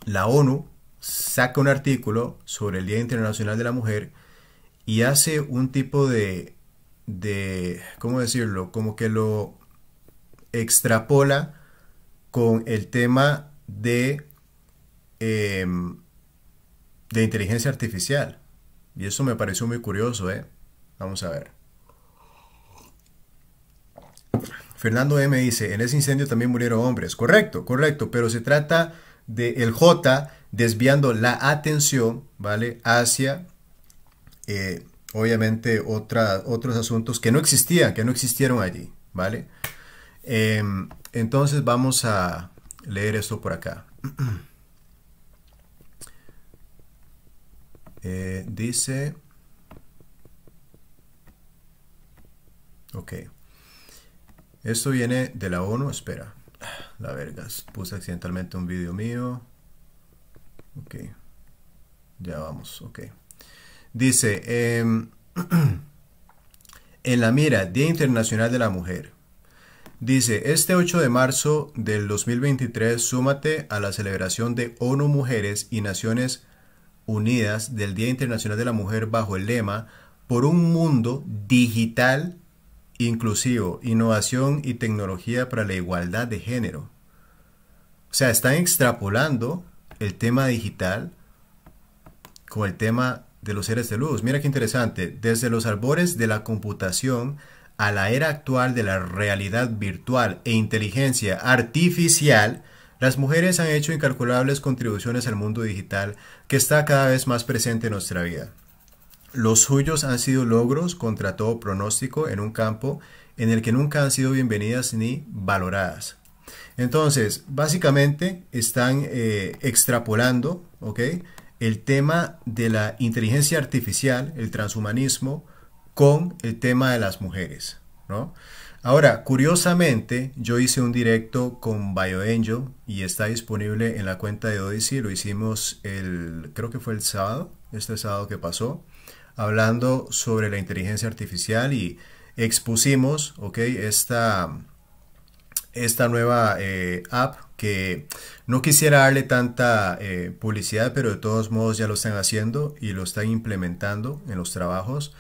la ONU saca un artículo sobre el Día Internacional de la Mujer y hace un tipo de, de ¿cómo decirlo? Como que lo extrapola con el tema de, em, de inteligencia artificial. Y eso me pareció muy curioso, ¿eh? Vamos a ver. Fernando M dice, en ese incendio también murieron hombres. Correcto, correcto, pero se trata de el J desviando la atención, ¿vale? Hacia, eh, obviamente, otros asuntos que no existían, que no existieron allí, ¿vale? Em, entonces vamos a leer esto por acá. Eh, dice... Ok. Esto viene de la ONU, espera. La vergas, puse accidentalmente un vídeo mío. Ok. Ya vamos, ok. Dice, em, en la mira, Día Internacional de la Mujer. Dice, este 8 de marzo del 2023, súmate a la celebración de ONU Mujeres y Naciones Unidas del Día Internacional de la Mujer bajo el lema por un mundo digital inclusivo, innovación y tecnología para la igualdad de género. O sea, están extrapolando el tema digital con el tema de los seres de luz. Mira qué interesante, desde los albores de la computación a la era actual de la realidad virtual e inteligencia artificial, las mujeres han hecho incalculables contribuciones al mundo digital que está cada vez más presente en nuestra vida. Los suyos han sido logros contra todo pronóstico en un campo en el que nunca han sido bienvenidas ni valoradas. Entonces, básicamente están eh, extrapolando el tema de la inteligencia artificial, el transhumanismo, con el tema de las mujeres. ¿no? Ahora, curiosamente, yo hice un directo con BioAngel y está disponible en la cuenta de Odyssey. Lo hicimos el, creo que fue el sábado, este sábado que pasó hablando sobre la inteligencia artificial y expusimos okay, esta, esta nueva eh, app que no quisiera darle tanta eh, publicidad, pero de todos modos ya lo están haciendo y lo están implementando en los trabajos.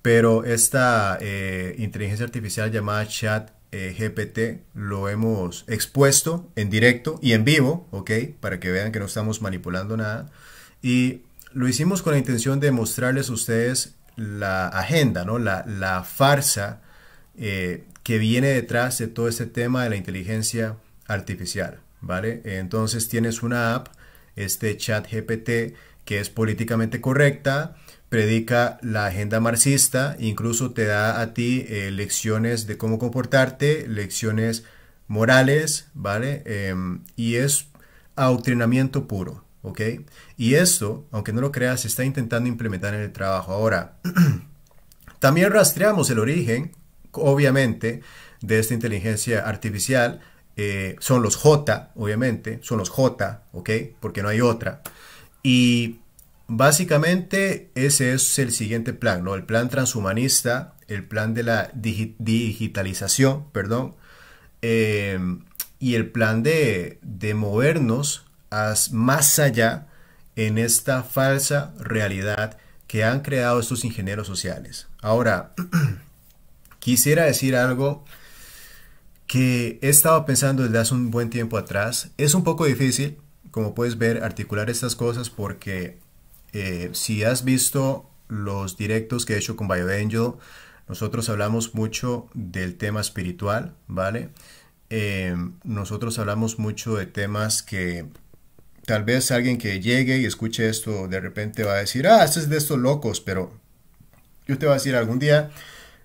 Pero esta eh, inteligencia artificial llamada Chat GPT lo hemos expuesto en directo y en vivo, ¿ok? Para que vean que no estamos manipulando nada. Y lo hicimos con la intención de mostrarles a ustedes la agenda, ¿no? la, farsa eh, que viene detrás de todo este tema de la inteligencia artificial. ¿vale? Entonces tienes una app, este chat GPT, que es políticamente correcta, predica la agenda marxista, incluso te da a ti eh, lecciones de cómo comportarte, lecciones morales, ¿vale? Em, y es adoctrinamiento puro, ¿ok? Y esto, aunque no lo creas, se está intentando implementar en el trabajo. Ahora, también rastreamos el origen, obviamente, de esta inteligencia artificial. Eh, son los J, obviamente, son los J, Porque no hay otra. Y básicamente ese es el siguiente plan, El plan transhumanista, el plan de la digitalización, perdón, eh, y el plan de, de movernos más allá en esta falsa realidad que han creado estos ingenieros sociales. Ahora, quisiera decir algo que he estado pensando desde hace un buen tiempo atrás. Es un poco difícil, como puedes ver, articular estas cosas porque eh, si has visto los directos que he hecho con BioAngel, nosotros hablamos mucho del tema espiritual, ¿vale? Eh, nosotros hablamos mucho de temas que tal vez alguien que llegue y escuche esto de repente va a decir, ah, esto es de estos locos, pero yo te voy a decir, algún día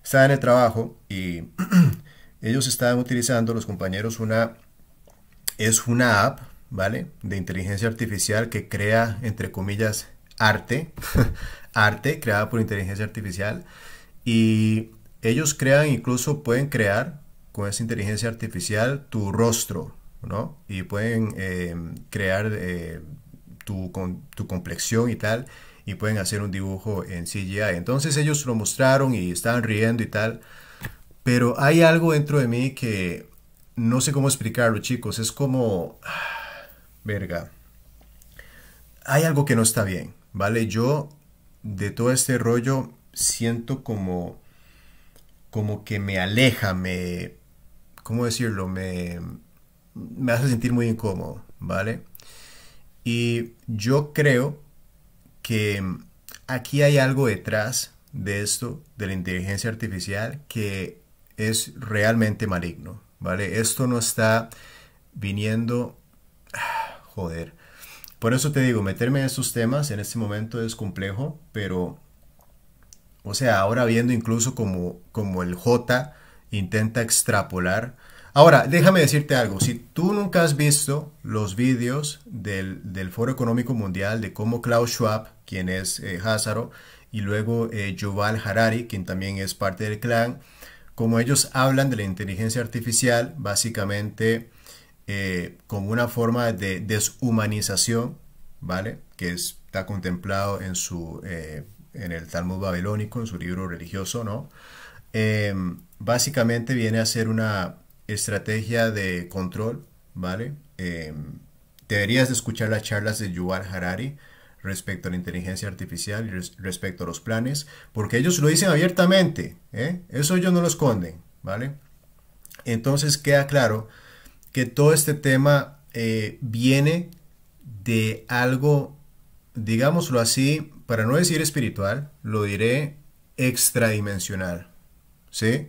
estaba en el trabajo y ellos estaban utilizando, los compañeros, una, es una app, ¿vale? De inteligencia artificial que crea, entre comillas, arte, arte creada por inteligencia artificial y ellos crean, incluso pueden crear con esa inteligencia artificial tu rostro, ¿no? Y pueden eh, crear eh, tu, con, tu complexión y tal, y pueden hacer un dibujo en CGI. Entonces ellos lo mostraron y estaban riendo y tal, pero hay algo dentro de mí que no sé cómo explicarlo, chicos, es como... verga. Hay algo que no está bien, ¿vale? Yo de todo este rollo siento como como que me aleja, me, ¿cómo decirlo? Me, me hace sentir muy incómodo, ¿vale? Y yo creo que aquí hay algo detrás de esto, de la inteligencia artificial, que es realmente maligno, ¿vale? Esto no está viniendo... Joder. Por eso te digo, meterme en estos temas en este momento es complejo, pero... O sea, ahora viendo incluso como, como el J intenta extrapolar Ahora, déjame decirte algo. Si tú nunca has visto los vídeos del, Foro Económico Mundial de cómo Klaus Schwab, quien es eh, Hazaro, y luego eh, Harari, quien también es parte del clan, como ellos hablan de la inteligencia artificial, básicamente eh, como una forma de deshumanización, ¿vale? Que está contemplado en, su, en el Talmud babilónico, en su libro religioso, ¿no? Em, básicamente viene a ser una estrategia de control, ¿vale? Em, deberías de escuchar las charlas de Yuval Harari respecto a la inteligencia artificial y respecto a los planes, porque ellos lo dicen abiertamente, ¿eh? eso ellos no lo esconden, ¿vale? Entonces queda claro que todo este tema eh, viene de algo, digámoslo así, para no decir espiritual, lo diré extradimensional, ¿sí?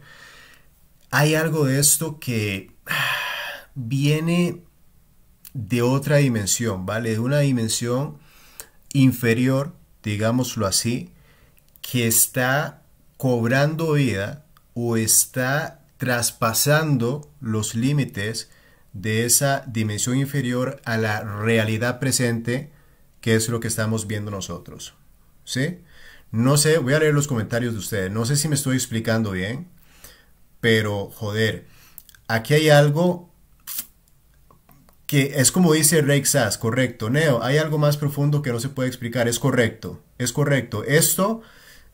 hay algo de esto que viene de otra dimensión, ¿vale? De una dimensión inferior, digámoslo así, que está cobrando vida o está traspasando los límites de esa dimensión inferior a la realidad presente, que es lo que estamos viendo nosotros. ¿Sí? No sé, voy a leer los comentarios de ustedes. No sé si me estoy explicando bien pero joder, aquí hay algo que es como dice Rey Sass, correcto, Neo, hay algo más profundo que no se puede explicar, es correcto, es correcto. Esto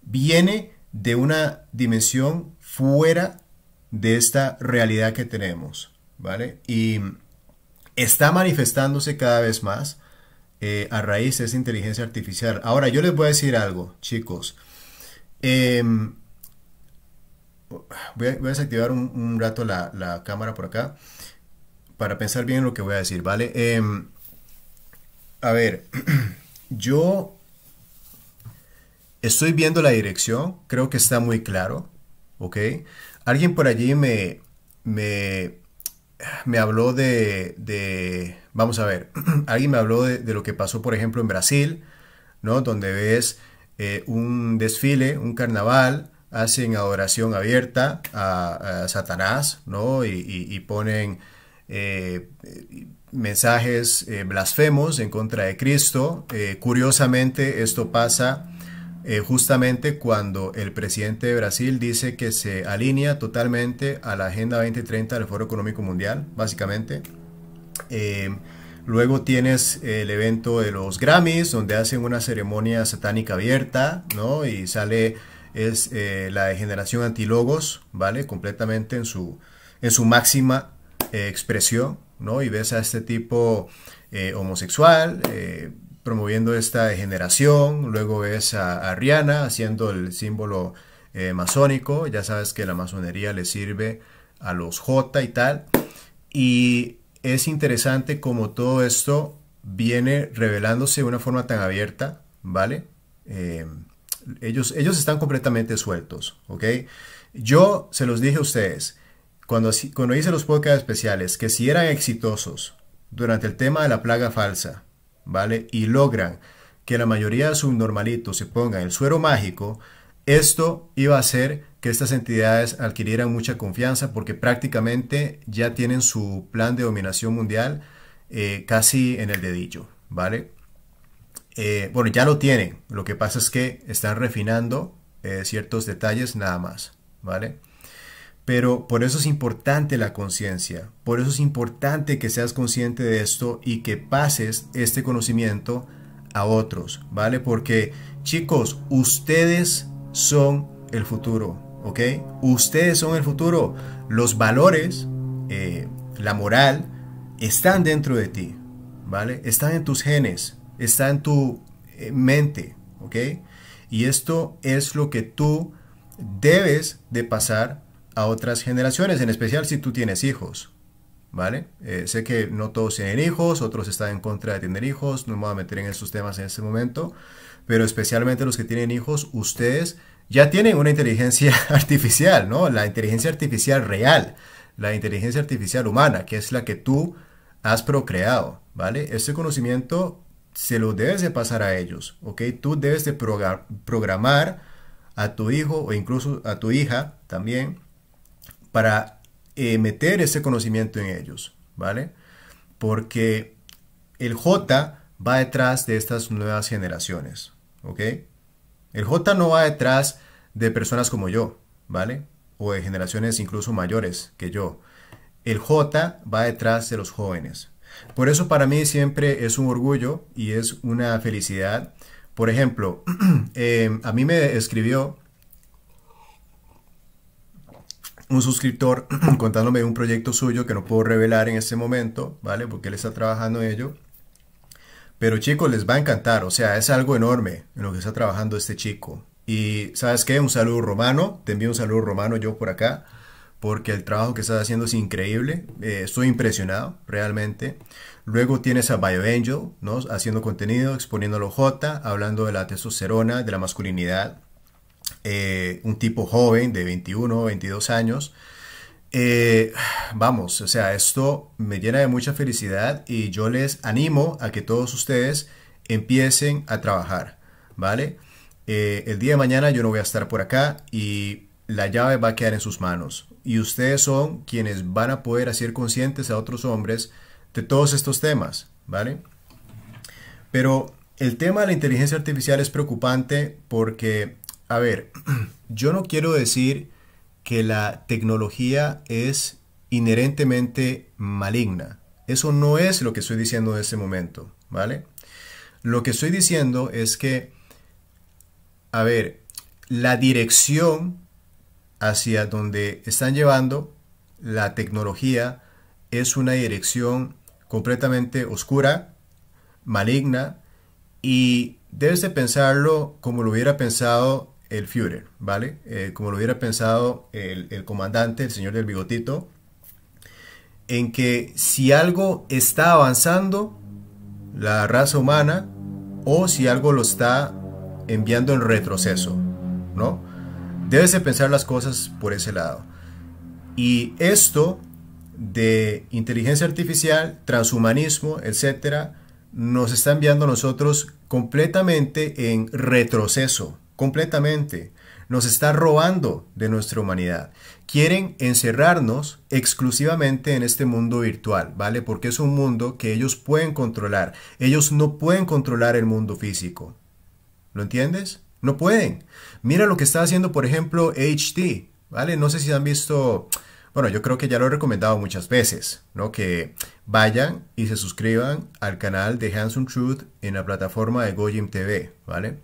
viene de una dimensión fuera de esta realidad que tenemos, ¿vale? Y está manifestándose cada vez más eh, a raíz de esa inteligencia artificial. Ahora, yo les voy a decir algo, chicos. Em, Voy a, desactivar un, rato la, cámara por acá para pensar bien lo que voy a decir, ¿vale? Em, a ver, yo estoy viendo la dirección, creo que está muy claro, ¿ok? Alguien por allí me, me, habló de, vamos a ver, alguien me habló de, lo que pasó, por ejemplo, en Brasil, ¿no? Donde ves eh, un desfile, un carnaval, hacen adoración abierta a, Satanás, ¿no? Y, ponen eh, mensajes eh, blasfemos en contra de Cristo. Eh, curiosamente, esto pasa justamente cuando el presidente de Brasil dice que se alinea totalmente a la Agenda 2030 del Foro Económico Mundial, básicamente. Luego tienes el evento de los Grammys, donde hacen una ceremonia satánica abierta, ¿no? Y sale es eh, la degeneración antilogos, ¿vale? Completamente en su, en su máxima eh, expresión, ¿no? Y ves a este tipo eh, homosexual promoviendo esta degeneración, luego ves a, Rihanna haciendo el símbolo masónico, ya sabes que la masonería le sirve a los J y tal, y es interesante como todo esto viene revelándose de una forma tan abierta, ¿vale? Ellos, ellos están completamente sueltos, ¿ok? Yo se los dije a ustedes, cuando, cuando hice los podcasts especiales, que si eran exitosos durante el tema de la plaga falsa, ¿vale? Y logran que la mayoría de subnormalitos se pongan el suero mágico, esto iba a hacer que estas entidades adquirieran mucha confianza porque prácticamente ya tienen su plan de dominación mundial eh, casi en el dedillo, ¿vale? Eh, bueno, ya lo tienen. Lo que pasa es que están refinando eh, ciertos detalles nada más, ¿vale? Pero por eso es importante la conciencia, por eso es importante que seas consciente de esto y que pases este conocimiento a otros, ¿vale? Porque chicos, ustedes son el futuro, ¿ok? Ustedes son el futuro. Los valores, eh, la moral, están dentro de ti, ¿vale? Están en tus genes, está en tu eh, mente, ¿ok? Y esto es lo que tú debes de pasar a otras generaciones, en especial si tú tienes hijos, ¿vale? Eh, sé que no todos tienen hijos, otros están en contra de tener hijos, no me voy a meter en esos temas en este momento, pero especialmente los que tienen hijos, ustedes ya tienen una inteligencia artificial, ¿no? La inteligencia artificial real, la inteligencia artificial humana, que es la que tú has procreado, ¿vale? Este conocimiento se lo debes de pasar a ellos, ¿ok? Tú debes de programar a tu hijo o incluso a tu hija también para eh, meter ese conocimiento en ellos, ¿vale? Porque el J va detrás de estas nuevas generaciones, ¿ok? El J no va detrás de personas como yo, ¿vale? O de generaciones incluso mayores que yo. El J va detrás de los jóvenes, por eso para mí siempre es un orgullo y es una felicidad. Por ejemplo, em, a mí me escribió un suscriptor contándome de un proyecto suyo que no puedo revelar en este momento, ¿vale? Porque él está trabajando en ello. Pero chicos, les va a encantar, o sea, es algo enorme en lo que está trabajando este chico. Y sabes qué, un saludo romano, te envío un saludo romano yo por acá porque el trabajo que estás haciendo es increíble. Eh, estoy impresionado, realmente. Luego tienes a BioAngel, ¿no? Haciendo contenido, exponiéndolo J, hablando de la testosterona, de la masculinidad. Eh, un tipo joven de 21, 22 años. Eh, vamos, o sea, esto me llena de mucha felicidad y yo les animo a que todos ustedes empiecen a trabajar, ¿vale? el día de mañana yo no voy a estar por acá y la llave va a quedar en sus manos y ustedes son quienes van a poder hacer conscientes a otros hombres de todos estos temas, ¿vale? Pero el tema de la inteligencia artificial es preocupante porque, a ver, yo no quiero decir que la tecnología es inherentemente maligna. Eso no es lo que estoy diciendo en este momento, ¿vale? Lo que estoy diciendo es que, a ver, la dirección hacia donde están llevando la tecnología es una dirección completamente oscura, maligna, y debes de pensarlo como lo hubiera pensado el Führer, ¿vale? Eh, como lo hubiera pensado el, el comandante, el señor del bigotito, en que si algo está avanzando, la raza humana, o si algo lo está enviando en retroceso, ¿no? Debes de pensar las cosas por ese lado. Y esto de inteligencia artificial, transhumanismo, etcétera, nos está enviando a nosotros completamente en retroceso, completamente. Nos está robando de nuestra humanidad. Quieren encerrarnos exclusivamente en este mundo virtual, ¿vale? Porque es un mundo que ellos pueden controlar. Ellos no pueden controlar el mundo físico. ¿Lo entiendes? No pueden. Mira lo que está haciendo, por ejemplo, HT, ¿vale? No sé si han visto, bueno, yo creo que ya lo he recomendado muchas veces, ¿no? Que vayan y se suscriban al canal de Handsome Truth en la plataforma de Gojim TV, ¿vale?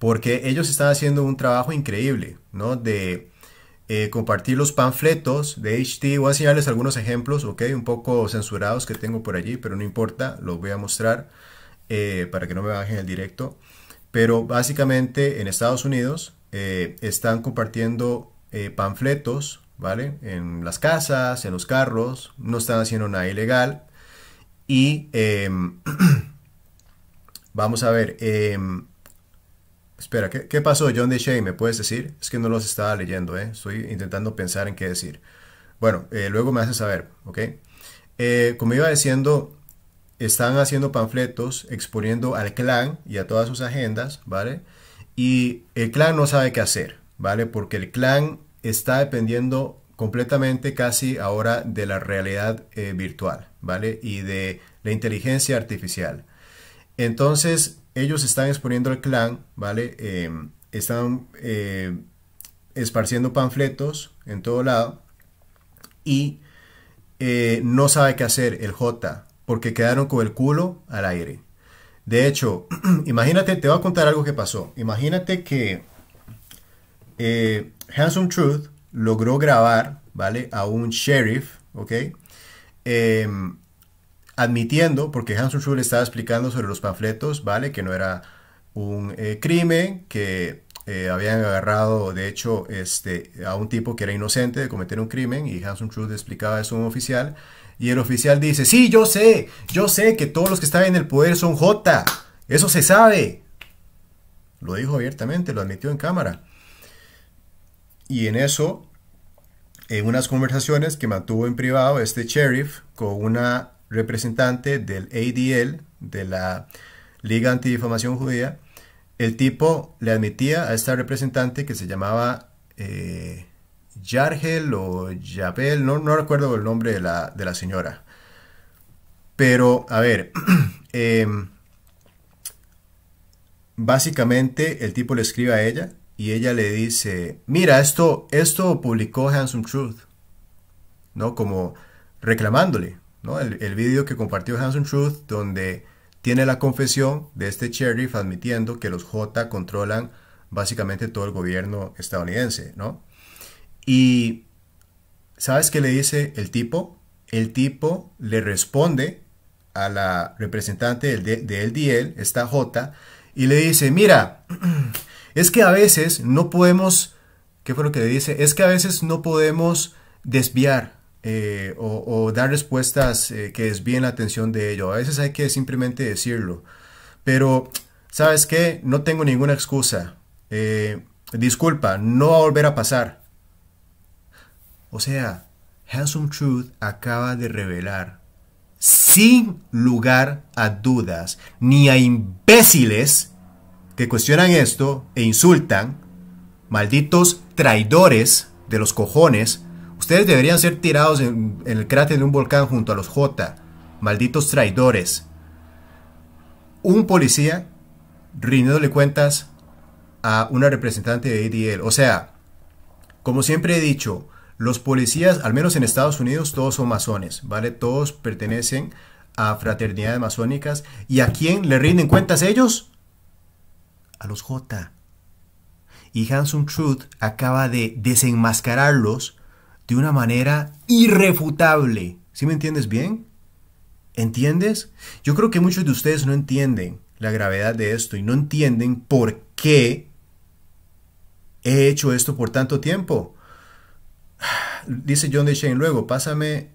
Porque ellos están haciendo un trabajo increíble, ¿no? De eh, compartir los panfletos de HT. Voy a enseñarles algunos ejemplos, ¿ok? Un poco censurados que tengo por allí, pero no importa, los voy a mostrar eh, para que no me bajen el directo. Pero básicamente en Estados Unidos eh, están compartiendo eh, panfletos, ¿vale? En las casas, en los carros, no están haciendo nada ilegal. Y em, vamos a ver, em, espera, ¿qué, pasó John DeShay? ¿Me puedes decir? Es que no los estaba leyendo, ¿eh? estoy intentando pensar en qué decir. Bueno, luego me haces saber, ¿ok? como iba diciendo, están haciendo panfletos exponiendo al clan y a todas sus agendas, ¿vale? Y el clan no sabe qué hacer, ¿vale? Porque el clan está dependiendo completamente casi ahora de la realidad eh, virtual, ¿vale? Y de la inteligencia artificial. Entonces, ellos están exponiendo al clan, ¿vale? Em, están eh, esparciendo panfletos en todo lado y eh, no sabe qué hacer el J, porque quedaron con el culo al aire. De hecho, imagínate, te voy a contar algo que pasó. Imagínate que eh, Handsome Truth logró grabar, ¿vale? A un sheriff, ¿ok? Em, admitiendo, porque Handsome Truth le estaba explicando sobre los panfletos, ¿vale? Que no era un eh, crimen, que eh, habían agarrado, de hecho, este, a un tipo que era inocente de cometer un crimen y Handsome Truth explicaba eso a un oficial y el oficial dice, sí, yo sé, yo sé que todos los que están en el poder son J. Eso se sabe. Lo dijo abiertamente, lo admitió en cámara. Y en eso, en unas conversaciones que mantuvo en privado este sheriff con una representante del ADL, de la Liga Antidifamación Judía, el tipo le admitía a esta representante que se llamaba... Eh, Yargel o Yabel, no, recuerdo el nombre de la, señora. Pero, a ver, em, básicamente el tipo le escribe a ella y ella le dice, mira, esto, esto publicó Handsome Truth, ¿no? Como reclamándole, ¿no? El, el vídeo que compartió Handsome Truth donde tiene la confesión de este sheriff admitiendo que los J controlan básicamente todo el gobierno estadounidense, ¿no? Y ¿sabes qué le dice el tipo? El tipo le responde a la representante del, de, está esta J, y le dice, mira, es que a veces no podemos, ¿qué fue lo que le dice? Es que a veces no podemos desviar eh, o, dar respuestas eh, que desvíen la atención de ello. A veces hay que simplemente decirlo. Pero, ¿sabes qué? No tengo ninguna excusa. Eh, disculpa, no va a volver a pasar. O sea, Handsome Truth acaba de revelar, sin lugar a dudas, ni a imbéciles que cuestionan esto e insultan, malditos traidores de los cojones, ustedes deberían ser tirados en, el cráter de un volcán junto a los J, malditos traidores. Un policía rindiéndole cuentas a una representante de ADL. O sea, como siempre he dicho, los policías, al menos en Estados Unidos, todos son masones, ¿vale? Todos pertenecen a fraternidades masónicas. ¿Y a quién le rinden cuentas ellos? A los J. Y Hanson Truth acaba de desenmascararlos de una manera irrefutable. ¿Sí me entiendes bien? ¿Entiendes? Yo creo que muchos de ustedes no entienden la gravedad de esto y no entienden por qué he hecho esto por tanto tiempo. Dice John Shane luego, pásame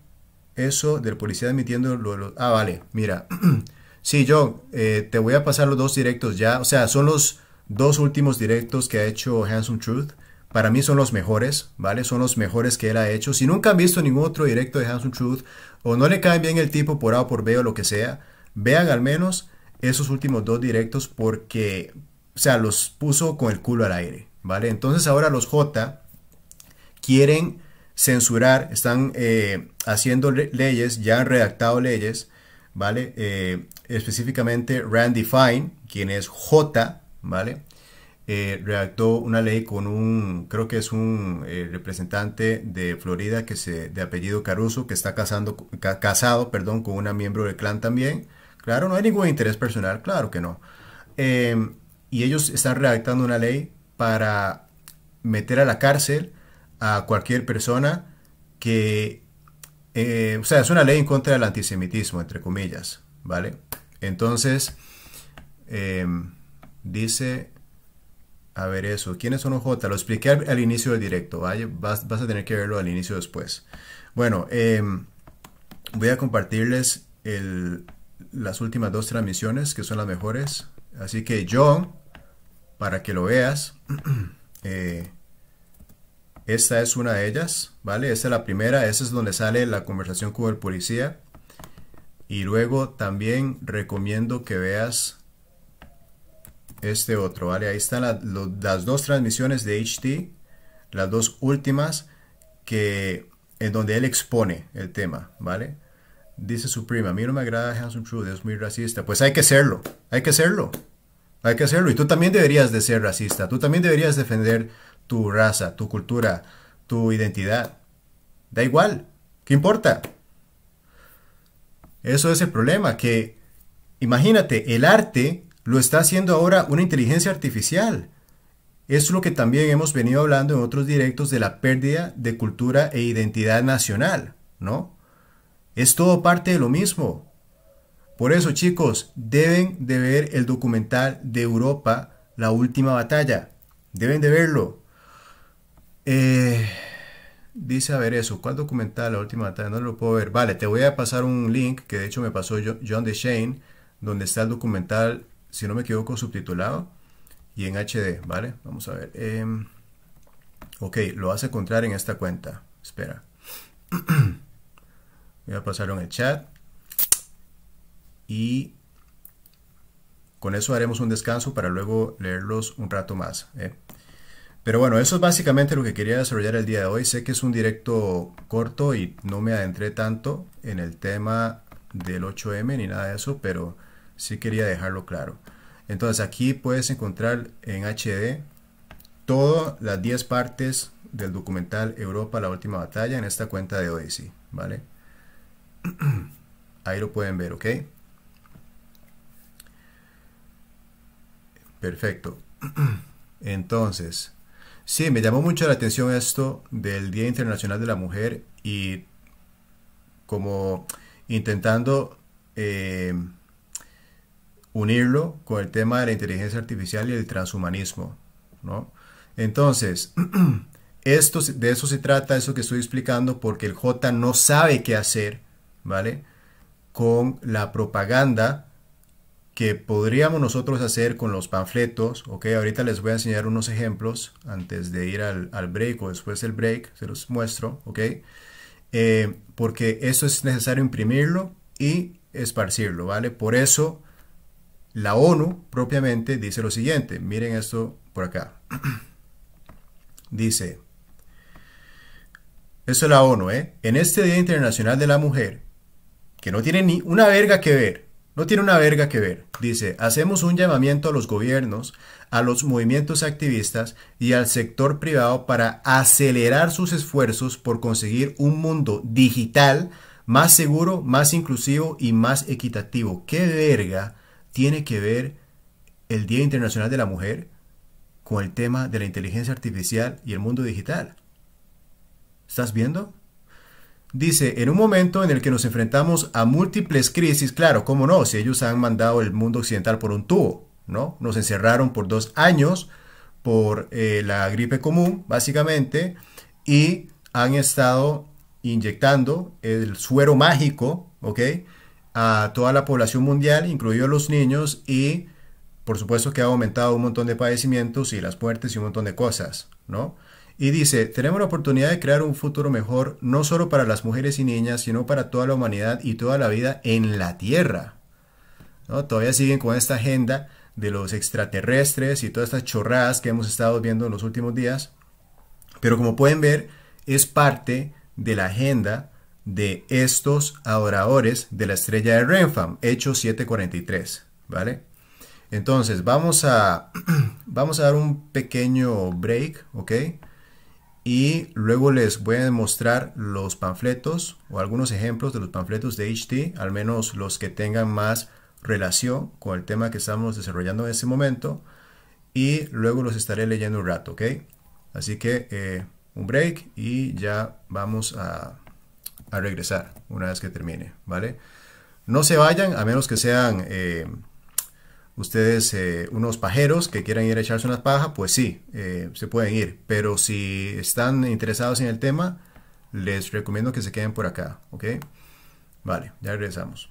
eso del policía admitiendo lo Ah, vale, mira. sí, John, eh, te voy a pasar los dos directos ya. O sea, son los dos últimos directos que ha hecho Handsome Truth. Para mí son los mejores, ¿vale? Son los mejores que él ha hecho. Si nunca han visto ningún otro directo de Handsome Truth o no le caen bien el tipo por A o por B o lo que sea, vean al menos esos últimos dos directos porque, o sea, los puso con el culo al aire, ¿vale? Entonces ahora los J quieren censurar, están eh, haciendo leyes, ya han redactado leyes, ¿vale? Eh, específicamente Randy Fine, quien es J, ¿vale? Eh, redactó una ley con un, creo que es un representante de Florida que se, de apellido Caruso, que está casando, casado perdón, con una miembro del clan también. Claro, no hay ningún interés personal, claro que no. y ellos están redactando una ley para meter a la cárcel a cualquier persona que, eh, o sea, es una ley en contra del antisemitismo, entre comillas, ¿vale? Entonces, em, dice, a ver eso, ¿quiénes son OJ? Lo expliqué al, inicio del directo, Vas, a tener que verlo al inicio después. Bueno, em, voy a compartirles las últimas dos transmisiones que son las mejores. Así que yo, para que lo veas, eh, esta es una de ellas, ¿vale? Esta es la primera, esa es donde sale la conversación con el policía. Y luego también recomiendo que veas este otro, ¿vale? Ahí están las dos transmisiones de HT, las dos últimas que en donde él expone el tema, ¿vale? Dice su prima, a mí no me agrada Hanson Trude, es muy racista. Pues hay que serlo, hay que serlo, hay que serlo. Y tú también deberías de ser racista, tú también deberías defender tu raza, tu cultura, tu identidad. Da igual, ¿qué importa? Eso es el problema, que imagínate, el arte lo está haciendo ahora una inteligencia artificial. Es lo que también hemos venido hablando en otros directos de la pérdida de cultura e identidad nacional, ¿no? Es todo parte de lo mismo. Por eso, chicos, deben de ver el documental de Europa, La Última Batalla. Deben de verlo. Eh, dice, a ver eso, ¿cuál documental? La última tarde? no lo puedo ver. Vale, te voy a pasar un link que de hecho me pasó John de DeShane, donde está el documental, si no me equivoco, subtitulado y en HD, ¿vale? Vamos a ver. Em, ok, lo vas a encontrar en esta cuenta. Espera. Voy a pasarlo en el chat. Y con eso haremos un descanso para luego leerlos un rato más. ¿eh? Pero bueno, eso es básicamente lo que quería desarrollar el día de hoy. Sé que es un directo corto y no me adentré tanto en el tema del 8M ni nada de eso, pero sí quería dejarlo claro. Entonces aquí puedes encontrar en HD todas las 10 partes del documental Europa, la última batalla en esta cuenta de Odyssey, ¿vale? Ahí lo pueden ver, ¿ok? Perfecto. Entonces, Sí, me llamó mucho la atención esto del Día Internacional de la Mujer y como intentando eh, unirlo con el tema de la inteligencia artificial y el transhumanismo, ¿no? Entonces, esto, de eso se trata, eso que estoy explicando, porque el J no sabe qué hacer, ¿vale? Con la propaganda que podríamos nosotros hacer con los panfletos. Ok, ahorita les voy a enseñar unos ejemplos antes de ir al, break o después del break, se los muestro. Ok, eh, porque eso es necesario imprimirlo y esparcirlo, ¿vale? Por eso la ONU propiamente dice lo siguiente, miren esto por acá. dice, eso es la ONU, ¿eh? En este Día Internacional de la Mujer, que no tiene ni una verga que ver no tiene una verga que ver. Dice, hacemos un llamamiento a los gobiernos, a los movimientos activistas y al sector privado para acelerar sus esfuerzos por conseguir un mundo digital más seguro, más inclusivo y más equitativo. ¿Qué verga tiene que ver el Día Internacional de la Mujer con el tema de la inteligencia artificial y el mundo digital? ¿Estás viendo? Dice, en un momento en el que nos enfrentamos a múltiples crisis, claro, cómo no, si ellos han mandado el mundo occidental por un tubo, ¿no? Nos encerraron por dos años por eh, la gripe común, básicamente, y han estado inyectando el suero mágico, ¿ok? A toda la población mundial, incluidos los niños, y por supuesto que ha aumentado un montón de padecimientos y las muertes y un montón de cosas, ¿no? Y dice, tenemos la oportunidad de crear un futuro mejor, no solo para las mujeres y niñas, sino para toda la humanidad y toda la vida en la Tierra. Todavía siguen con esta agenda de los extraterrestres y todas estas chorradas que hemos estado viendo en los últimos días. Pero como pueden ver, es parte de la agenda de estos adoradores de la estrella de Renfam, Hechos 743, ¿vale? Entonces, vamos a, vamos a dar un pequeño break, ¿ok? y luego les voy a mostrar los panfletos o algunos ejemplos de los panfletos de HT, al menos los que tengan más relación con el tema que estamos desarrollando en este momento y luego los estaré leyendo un rato, ¿ok? Así que eh, un break y ya vamos a, regresar una vez que termine, ¿vale? No se vayan a menos que sean... Eh, ustedes, eh, unos pajeros que quieran ir a echarse unas pajas, pues sí, eh, se pueden ir. Pero si están interesados en el tema, les recomiendo que se queden por acá, ¿ok? Vale, ya regresamos.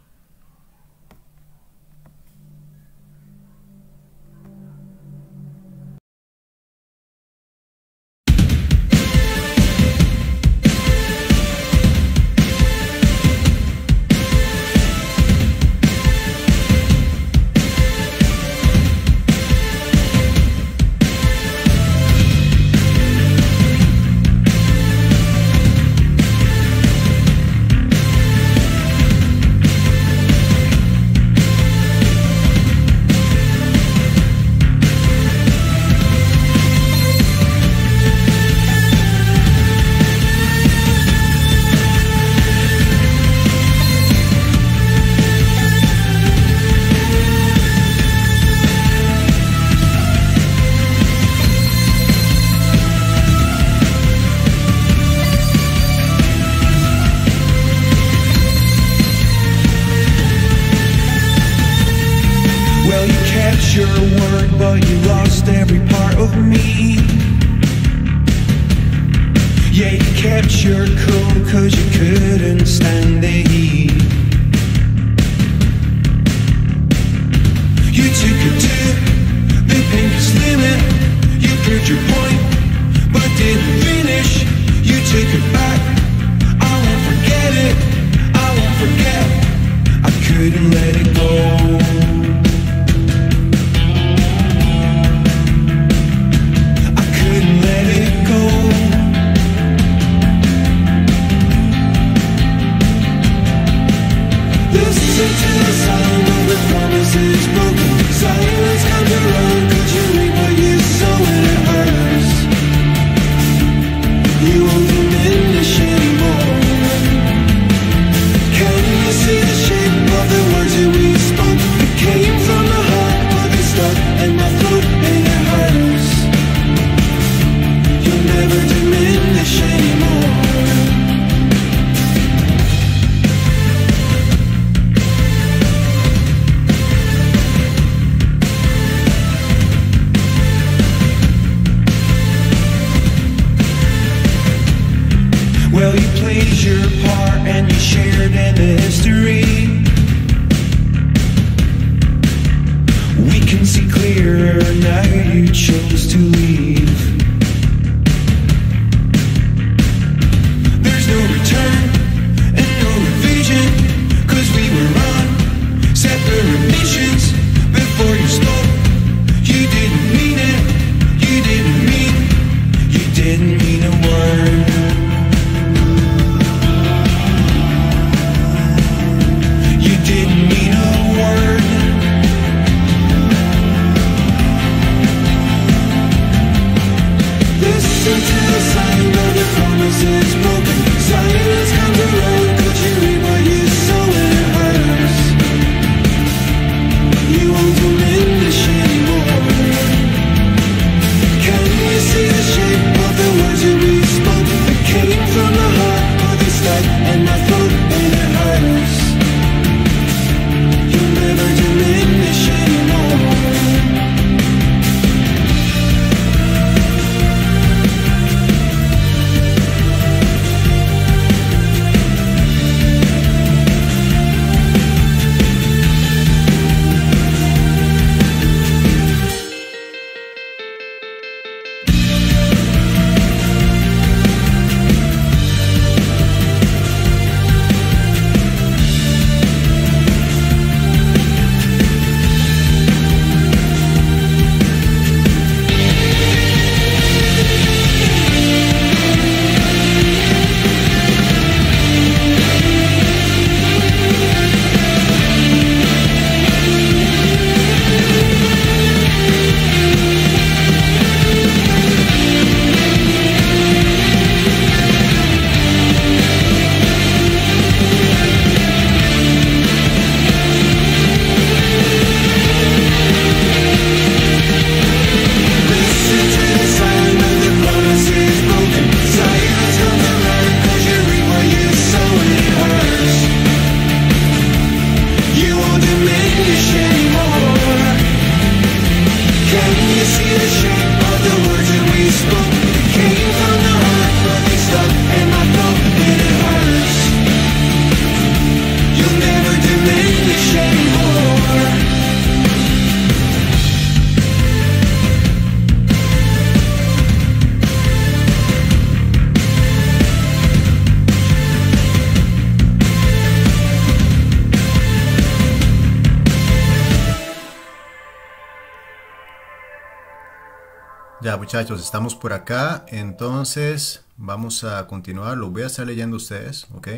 muchachos, estamos por acá. Entonces, vamos a continuar. Los voy a estar leyendo ustedes, ¿ok?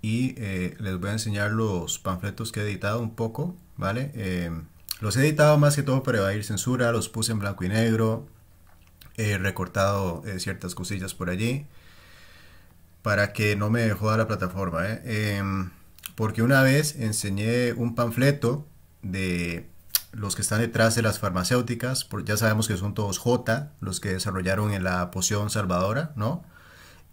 Y eh, les voy a enseñar los panfletos que he editado un poco, ¿vale? Eh, los he editado más que todo para evadir censura. Los puse en blanco y negro. He recortado eh, ciertas cosillas por allí. Para que no me joda la plataforma, em, porque una vez enseñé un panfleto de los que están detrás de las farmacéuticas, porque ya sabemos que son todos J, los que desarrollaron en la poción salvadora, ¿no?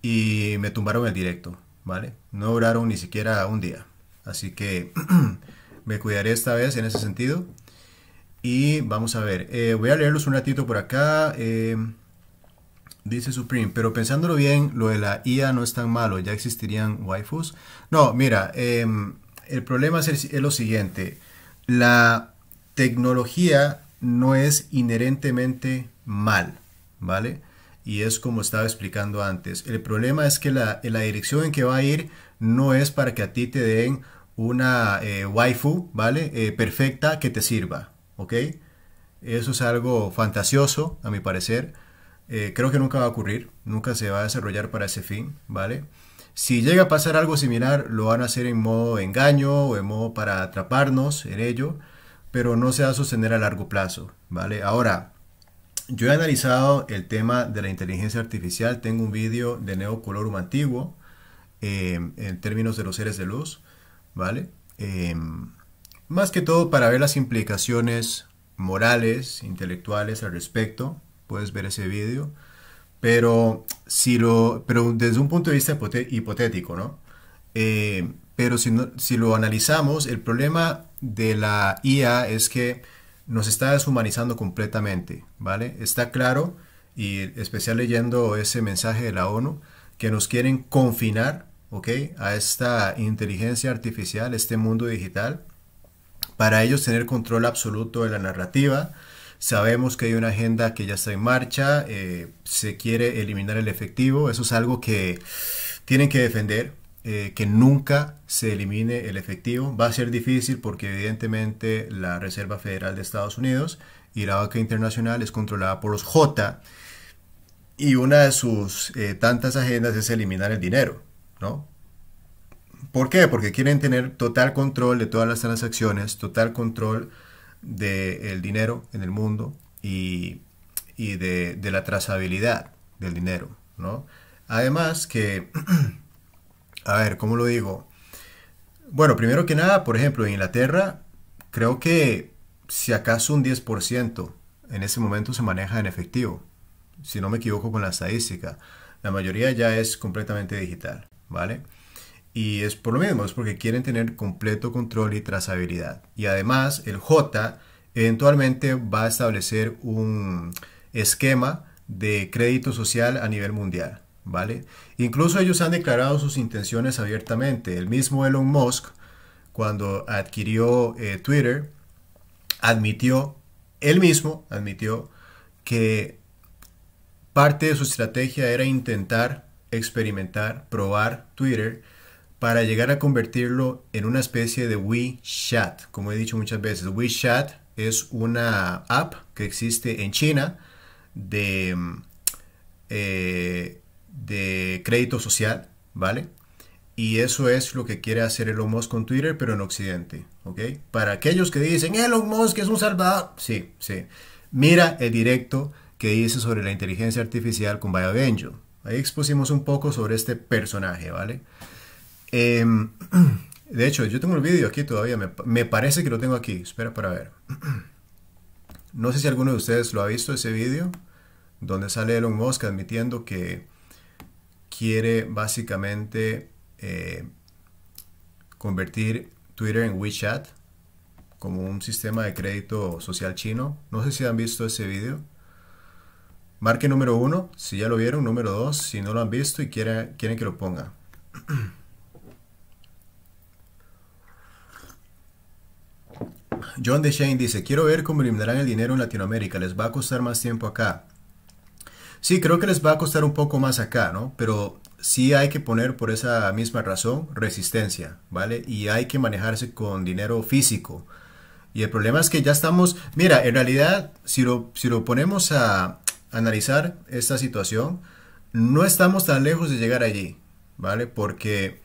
Y me tumbaron el directo, ¿vale? No duraron ni siquiera un día. Así que me cuidaré esta vez en ese sentido. Y vamos a ver, eh, voy a leerlos un ratito por acá. Eh, dice Supreme, pero pensándolo bien, lo de la IA no es tan malo, ya existirían waifus. No, mira, em, el problema es, es lo siguiente. La tecnología no es inherentemente mal, ¿vale? Y es como estaba explicando antes. El problema es que la, dirección en que va a ir no es para que a ti te den una eh, waifu, ¿vale? Eh, perfecta que te sirva, ¿ok? Eso es algo fantasioso, a mi parecer. Eh, creo que nunca va a ocurrir, nunca se va a desarrollar para ese fin, ¿vale? Si llega a pasar algo similar, lo van a hacer en modo engaño o en modo para atraparnos en ello pero no se va a sostener a largo plazo, ¿vale? Ahora, yo he analizado el tema de la inteligencia artificial, tengo un vídeo de Neo Colorum antiguo eh, en términos de los seres de luz, ¿vale? Eh, más que todo para ver las implicaciones morales, intelectuales al respecto, puedes ver ese vídeo, pero, si pero desde un punto de vista hipotético, ¿no? Eh, pero si, lo analizamos, el problema de la IA es que nos está deshumanizando completamente, ¿vale? Está claro, y especial leyendo ese mensaje de la ONU, que nos quieren confinar, ¿ok? A esta inteligencia artificial, este mundo digital, para ellos tener control absoluto de la narrativa. Sabemos que hay una agenda que ya está en marcha, eh, se quiere eliminar el efectivo, eso es algo que tienen que defender, eh, que nunca se elimine el efectivo. Va a ser difícil porque evidentemente la Reserva Federal de Estados Unidos y la banca internacional es controlada por los J y una de sus eh, tantas agendas es eliminar el dinero, ¿no? ¿Por qué? Porque quieren tener total control de todas las transacciones, total control del dinero en el mundo y, de, de la trazabilidad del dinero, ¿no? Además que a ver, ¿cómo lo digo? Bueno, primero que nada, por ejemplo, en Inglaterra, creo que si acaso un 10% en ese momento se maneja en efectivo, si no me equivoco con la estadística. La mayoría ya es completamente digital, ¿vale? Y es por lo mismo, es porque quieren tener completo control y trazabilidad. Y además, el J eventualmente va a establecer un esquema de crédito social a nivel mundial. ¿vale? Incluso ellos han declarado sus intenciones abiertamente. El mismo Elon Musk, cuando adquirió eh, Twitter, admitió, él mismo admitió que parte de su estrategia era intentar experimentar, probar Twitter para llegar a convertirlo en una especie de WeChat. Como he dicho muchas veces, WeChat es una app que existe en China de mm, eh, de crédito social, ¿vale? Y eso es lo que quiere hacer Elon Musk con Twitter, pero en Occidente, ¿ok? Para aquellos que dicen, Elon Musk es un salvador, sí, sí. Mira el directo que hice sobre la inteligencia artificial con Benjo. Ahí expusimos un poco sobre este personaje, ¿vale? Em, de hecho, yo tengo el vídeo aquí todavía, me, me parece que lo tengo aquí, espera para ver. No sé si alguno de ustedes lo ha visto ese vídeo, donde sale Elon Musk admitiendo que quiere básicamente eh, convertir Twitter en WeChat como un sistema de crédito social chino. No sé si han visto ese video. Marque número uno, si ya lo vieron. Número dos, si no lo han visto y quieren, quieren que lo ponga. John DeShane dice, quiero ver cómo eliminarán el dinero en Latinoamérica, les va a costar más tiempo acá. Sí, creo que les va a costar un poco más acá, ¿no? Pero sí hay que poner por esa misma razón resistencia, ¿vale? Y hay que manejarse con dinero físico. Y el problema es que ya estamos, mira, en realidad, si lo, si lo ponemos a analizar esta situación, no estamos tan lejos de llegar allí, ¿vale? Porque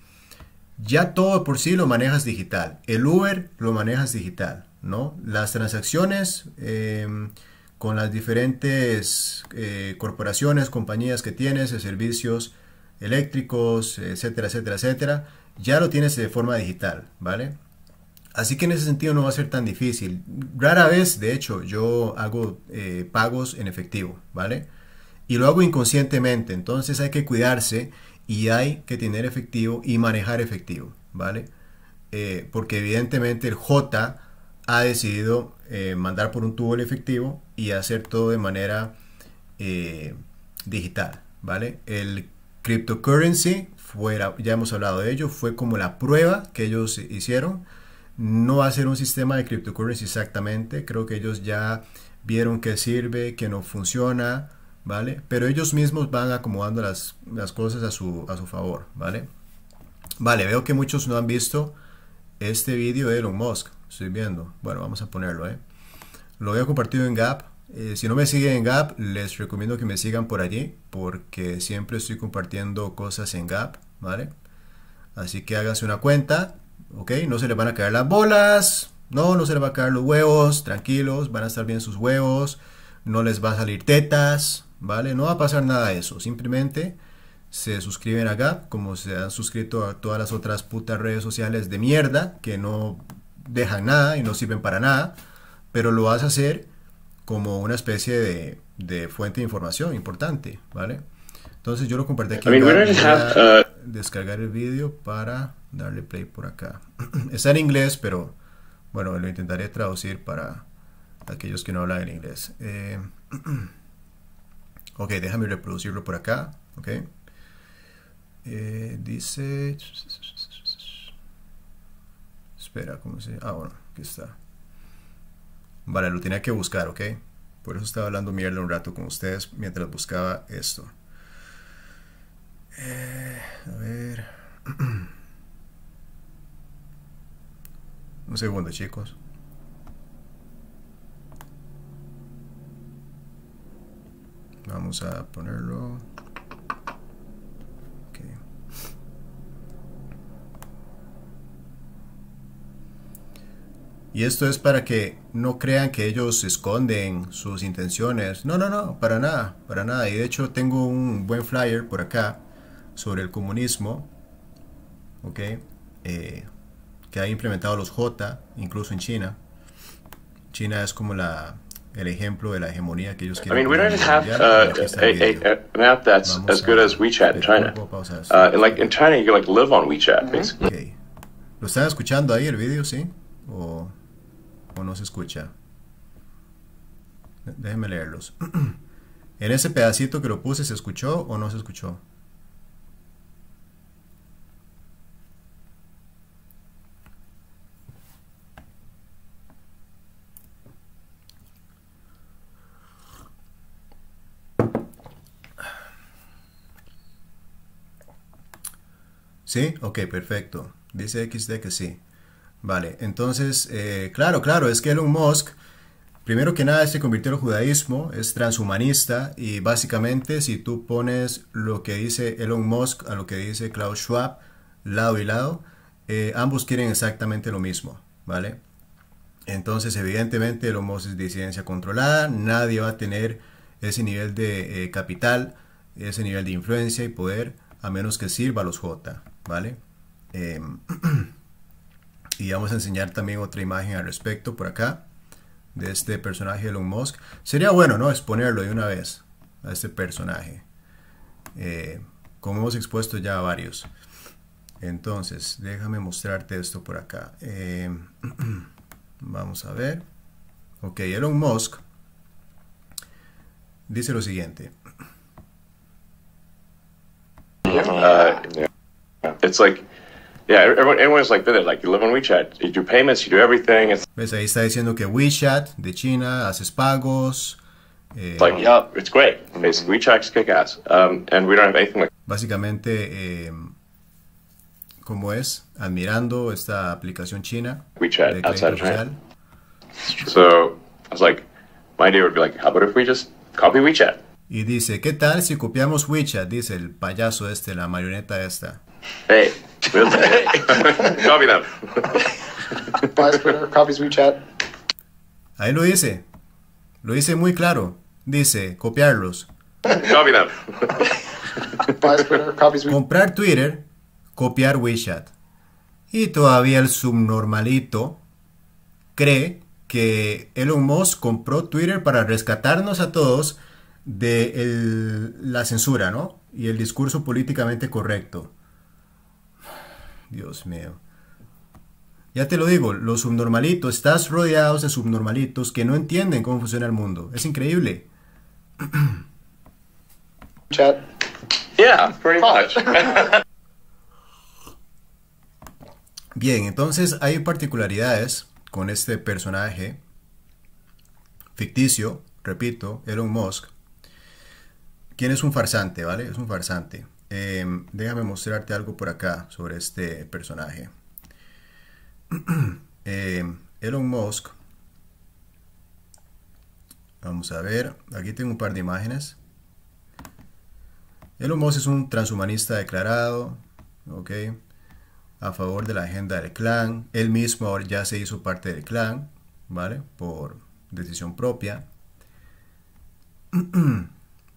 ya todo por sí lo manejas digital. El Uber lo manejas digital, ¿no? Las transacciones... Em, con las diferentes eh, corporaciones, compañías que tienes, eh, servicios eléctricos, etcétera, etcétera, etcétera, ya lo tienes de forma digital, ¿vale? Así que en ese sentido no va a ser tan difícil. Rara vez, de hecho, yo hago eh, pagos en efectivo, ¿vale? Y lo hago inconscientemente, entonces hay que cuidarse y hay que tener efectivo y manejar efectivo, ¿vale? porque evidentemente el J ha decidido eh, mandar por un tubo el efectivo y hacer todo de manera eh, digital, ¿vale? El cryptocurrency, fuera, ya hemos hablado de ello, fue como la prueba que ellos hicieron. No va a ser un sistema de cryptocurrency exactamente, creo que ellos ya vieron que sirve, que no funciona, ¿vale? Pero ellos mismos van acomodando las, cosas a su, a su favor, ¿vale? Vale, veo que muchos no han visto este vídeo de Elon Musk. Estoy viendo. Bueno, vamos a ponerlo, ¿eh? Lo había compartido en Gap. Eh, si no me siguen en Gap, les recomiendo que me sigan por allí, porque siempre estoy compartiendo cosas en Gap, ¿vale? Así que háganse una cuenta, ¿ok? No se les van a caer las bolas, no, no se les van a caer los huevos, tranquilos, van a estar bien sus huevos, no les va a salir tetas, ¿vale? No va a pasar nada de eso, simplemente se suscriben a Gap, como se han suscrito a todas las otras putas redes sociales de mierda que no dejan nada y no sirven para nada, pero lo vas a hacer como una especie de, fuente de información importante, ¿vale? Entonces yo lo compartí aquí. Ah, descargar el vídeo para darle play por acá. Está en inglés, pero bueno, lo intentaré traducir para aquellos que no hablan en inglés. Eh, ok, déjame reproducirlo por acá. Ok. Eh, dice... Espera, ¿cómo se.? Ah, bueno, aquí está. Vale, lo tenía que buscar, ¿ok? Por eso estaba hablando mierda un rato con ustedes mientras buscaba esto. Eh, a ver. un segundo, chicos. Vamos a ponerlo. Y esto es para que no crean que ellos esconden sus intenciones. No, no, no, para nada, para nada. Y de hecho tengo un buen flyer por acá sobre el comunismo, ¿ok? Eh, que ha implementado los J, incluso en China. China es como la el ejemplo de la hegemonía que ellos quieren. I mean, we don't have uh, that's as good as WeChat in China. Uh, China, you live WeChat, basically. ¿Lo están escuchando ahí el video, sí? O o no se escucha. Déjenme leerlos. en ese pedacito que lo puse, ¿se escuchó o no se escuchó? ¿Sí? Ok, perfecto. Dice XD que sí. Vale, entonces, eh, claro, claro, es que Elon Musk, primero que nada, se convirtió al judaísmo, es transhumanista y básicamente si tú pones lo que dice Elon Musk a lo que dice Klaus Schwab, lado y lado, eh, ambos quieren exactamente lo mismo, ¿vale? Entonces, evidentemente, Elon Musk es disidencia controlada, nadie va a tener ese nivel de eh, capital, ese nivel de influencia y poder, a menos que sirva a los J, ¿vale? Em, Y vamos a enseñar también otra imagen al respecto por acá, de este personaje Elon Musk. Sería bueno, ¿no? Exponerlo de una vez a este personaje. Eh, como hemos expuesto ya varios. Entonces, déjame mostrarte esto por acá. Eh, vamos a ver. Ok, Elon Musk dice lo siguiente. Uh, Yeah, everyone's like Like you live on WeChat, you do payments, you ¿Ves? Ahí está diciendo que WeChat de China haces pagos. Eh, like, yeah, it's great. Basically, WeChat's kick ass. Um, and we don't have anything like Básicamente, eh, como es, admirando esta aplicación china. WeChat outside of China. So, I was like, my idea would be like, how about if we just copy WeChat? Y dice, ¿qué tal si copiamos WeChat? Dice el payaso este, la marioneta esta. Hey, Copy Twitter, copies WeChat. Ahí lo dice. Lo dice muy claro. Dice, copiarlos. Copy copies WeChat. Comprar Twitter, copiar WeChat. Y todavía el subnormalito cree que Elon Musk compró Twitter para rescatarnos a todos de la censura, ¿no? Y el discurso políticamente correcto. Dios mío. Ya te lo digo, los subnormalitos, estás rodeados de subnormalitos que no entienden cómo funciona el mundo. Es increíble. Bien, entonces hay particularidades con este personaje ficticio, repito, Elon Musk, quien es un farsante, ¿vale? Es un farsante. Em, déjame mostrarte algo por acá sobre este personaje. Em, Elon Musk. Vamos a ver, aquí tengo un par de imágenes. Elon Musk es un transhumanista declarado, ¿ok? A favor de la agenda del clan. Él mismo ya se hizo parte del clan, ¿vale? Por decisión propia.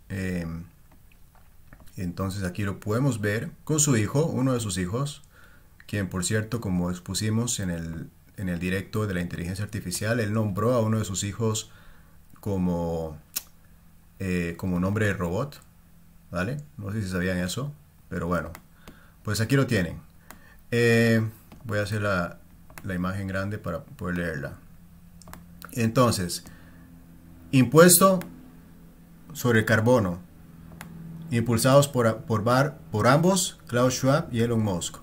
eh, Entonces aquí lo podemos ver con su hijo, uno de sus hijos, quien por cierto, como expusimos en el, directo de la inteligencia artificial, él nombró a uno de sus hijos como, eh, como nombre de robot, ¿vale? No sé si sabían eso, pero bueno, pues aquí lo tienen. Eh, voy a hacer la, la imagen grande para poder leerla. Entonces, impuesto sobre carbono impulsados por, por, bar, por ambos, Klaus Schwab y Elon Musk.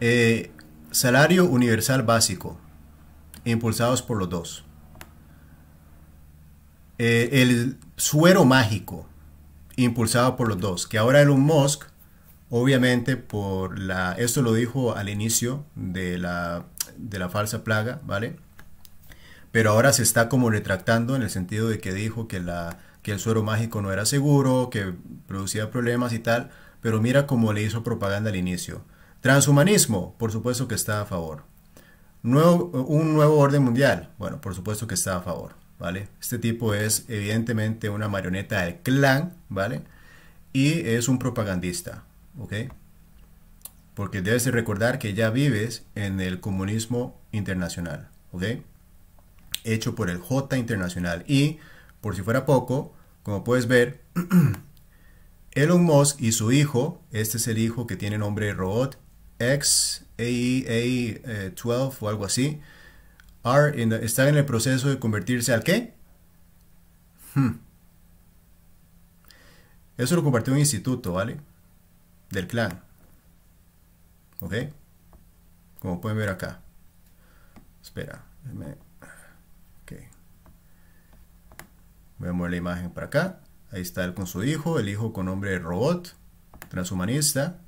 Eh, salario universal básico, impulsados por los dos. Eh, el suero mágico, impulsado por los dos, que ahora Elon Musk, obviamente por la, esto lo dijo al inicio de la, de la falsa plaga, ¿vale? Pero ahora se está como retractando en el sentido de que dijo que la que el suero mágico no era seguro, que producía problemas y tal, pero mira cómo le hizo propaganda al inicio. Transhumanismo, por supuesto que está a favor. Nuevo, un nuevo orden mundial, bueno, por supuesto que está a favor, ¿vale? Este tipo es evidentemente una marioneta del clan, ¿vale? Y es un propagandista, ¿ok? Porque debes recordar que ya vives en el comunismo internacional, ¿ok? Hecho por el J Internacional y, por si fuera poco, como puedes ver, Elon Musk y su hijo, este es el hijo que tiene nombre Robot a 12 e eh, o algo así, are están en el proceso de convertirse al qué? Hmm. Eso lo compartió un instituto, ¿vale? Del clan. ¿Ok? Como pueden ver acá. Espera, déjame Voy a mover la imagen para acá. Ahí está él con su hijo, el hijo con nombre robot, transhumanista.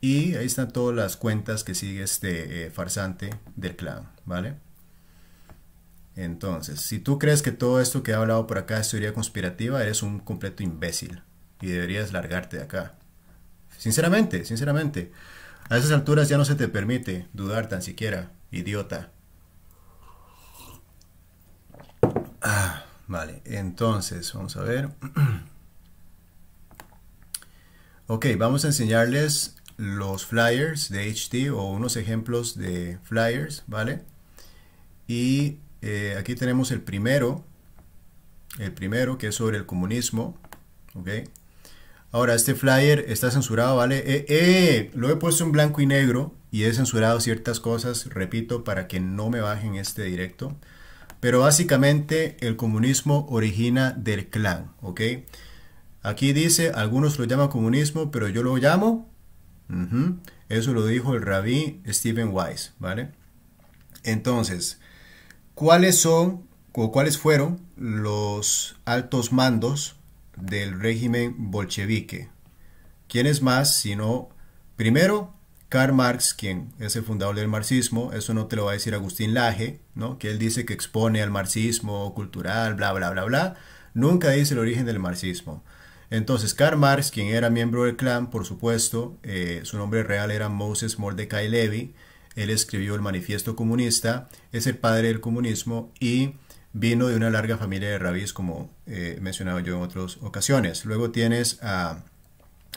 Y ahí están todas las cuentas que sigue este eh, farsante del clan, ¿vale? Entonces, si tú crees que todo esto que he hablado por acá es teoría conspirativa, eres un completo imbécil y deberías largarte de acá. Sinceramente, sinceramente. A esas alturas ya no se te permite dudar tan siquiera, idiota. Ah. Vale, entonces vamos a ver. ok, vamos a enseñarles los flyers de HT o unos ejemplos de flyers, ¿vale? Y eh, aquí tenemos el primero, el primero que es sobre el comunismo, ¿ok? Ahora, este flyer está censurado, ¿vale? Eh, eh, lo he puesto en blanco y negro y he censurado ciertas cosas, repito, para que no me bajen este directo. Pero básicamente el comunismo origina del clan, ¿ok? Aquí dice, algunos lo llaman comunismo, pero yo lo llamo. Eso lo dijo el rabí Stephen Wise, ¿vale? Entonces, ¿cuáles son o cuáles fueron los altos mandos del régimen bolchevique? ¿Quiénes más sino, primero, Karl Marx, quien es el fundador del marxismo, eso no te lo va a decir Agustín Laje, ¿no? que él dice que expone al marxismo cultural, bla, bla, bla, bla, nunca dice el origen del marxismo. Entonces, Karl Marx, quien era miembro del clan, por supuesto, eh, su nombre real era Moses Mordecai Levy, él escribió el Manifiesto Comunista, es el padre del comunismo y vino de una larga familia de rabis, como he eh, mencionado yo en otras ocasiones. Luego tienes a...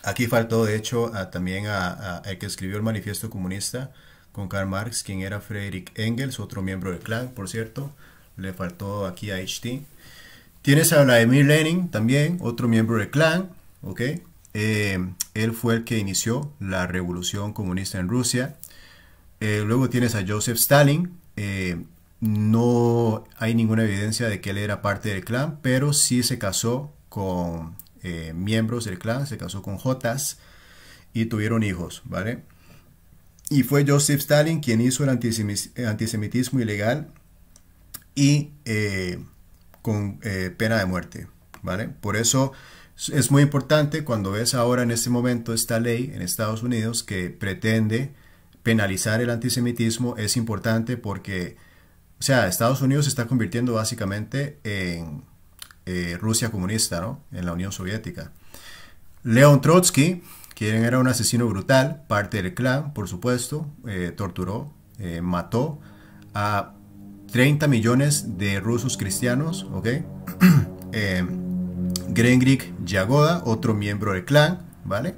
Aquí faltó, de hecho, también a, el que escribió el manifiesto comunista con Karl Marx, quien era Friedrich Engels, otro miembro del clan, por cierto. Le faltó aquí a HT. Tienes a Vladimir Lenin, también otro miembro del clan, ¿ok? Eh, él fue el que inició la revolución comunista en Rusia. Eh, luego tienes a Joseph Stalin. Eh, no hay ninguna evidencia de que él era parte del clan, pero sí se casó con eh, miembros del clan, se casó con Jotas y tuvieron hijos, ¿vale? Y fue Joseph Stalin quien hizo el eh, antisemitismo ilegal y eh, con pena de muerte, ¿vale? Por eso es muy importante cuando ves ahora en este momento esta ley en Estados Unidos que pretende penalizar el antisemitismo, es importante porque, o sea, Estados Unidos se está convirtiendo básicamente en eh, Rusia comunista, ¿no? En la Unión Soviética. León Trotsky, quien era un asesino brutal, parte del clan, por supuesto, eh, torturó, eh, mató a 30 millones de rusos cristianos, ¿ok? eh, Yagoda, otro miembro del clan, ¿vale?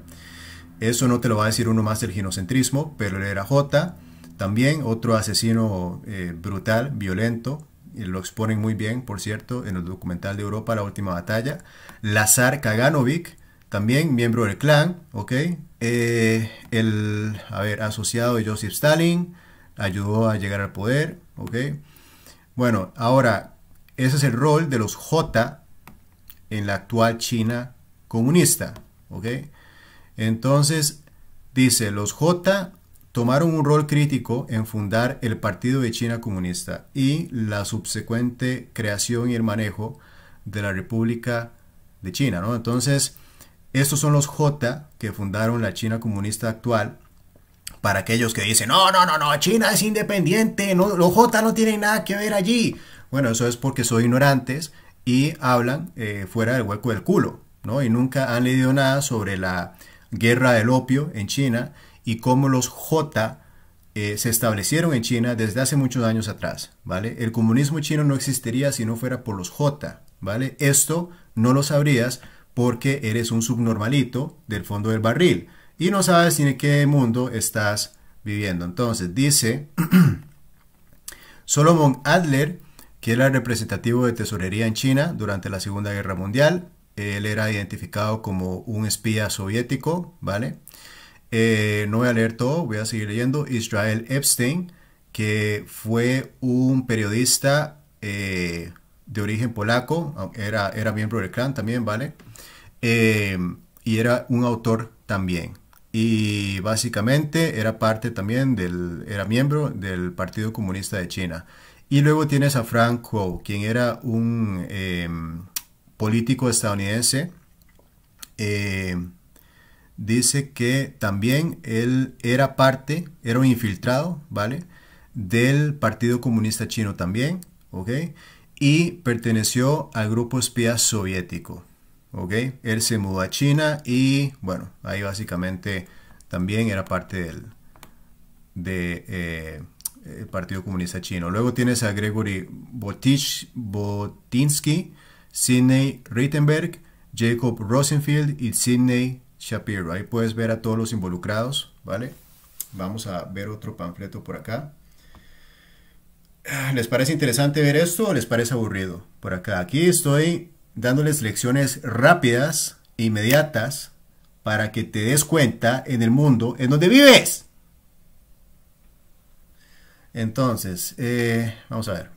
Eso no te lo va a decir uno más del ginocentrismo, pero él era J, también otro asesino brutal, violento, y lo exponen muy bien, por cierto, en el documental de Europa, La Última Batalla. Lazar Kaganovic, también miembro del clan, ¿ok? Eh, el, a ver, asociado de Joseph Stalin, ayudó a llegar al poder, ¿ok? Bueno, ahora, ese es el rol de los J en la actual China comunista, ¿ok? Entonces, dice, los J tomaron un rol crítico en fundar el Partido de China Comunista y la subsecuente creación y el manejo de la República de China. ¿no? Entonces, estos son los J que fundaron la China comunista actual. Para aquellos que dicen, no, no, no, no, China es independiente, no, los J no tienen nada que ver allí. Bueno, eso es porque son ignorantes y hablan eh, fuera del hueco del culo, ¿no? Y nunca han leído nada sobre la guerra del opio en China y cómo los J eh, se establecieron en China desde hace muchos años atrás, ¿vale? El comunismo chino no existiría si no fuera por los J, ¿vale? Esto no lo sabrías porque eres un subnormalito del fondo del barril y no sabes en qué mundo estás viviendo. Entonces dice Solomon Adler, que era representativo de tesorería en China durante la Segunda Guerra Mundial, él era identificado como un espía soviético, ¿vale? Eh, no voy a leer todo, voy a seguir leyendo. Israel Epstein, que fue un periodista eh, de origen polaco, era, era miembro del clan también, ¿vale? Eh, y era un autor también. Y básicamente era parte también del, era miembro del Partido Comunista de China. Y luego tienes a Frank Kuo, quien era un político estadounidense dice que también él era parte, era un infiltrado, ¿vale? Del Partido Comunista Chino también, ¿ok? Y perteneció al grupo espía soviético, ¿ok? Él se mudó a China y, bueno, ahí básicamente también era parte del eh, Partido Comunista Chino. Luego tienes a Gregory Botich, Botinsky, Sidney Rittenberg, Jacob Rosenfield y Sidney Shapiro. Ahí puedes ver a todos los involucrados, ¿vale? Vamos a ver otro panfleto por acá. Ah, ¿Les parece interesante ver esto o les parece aburrido? Por acá, aquí estoy dándoles lecciones rápidas, inmediatas, para que te des cuenta en el mundo en donde vives. Entonces, eh, vamos a ver.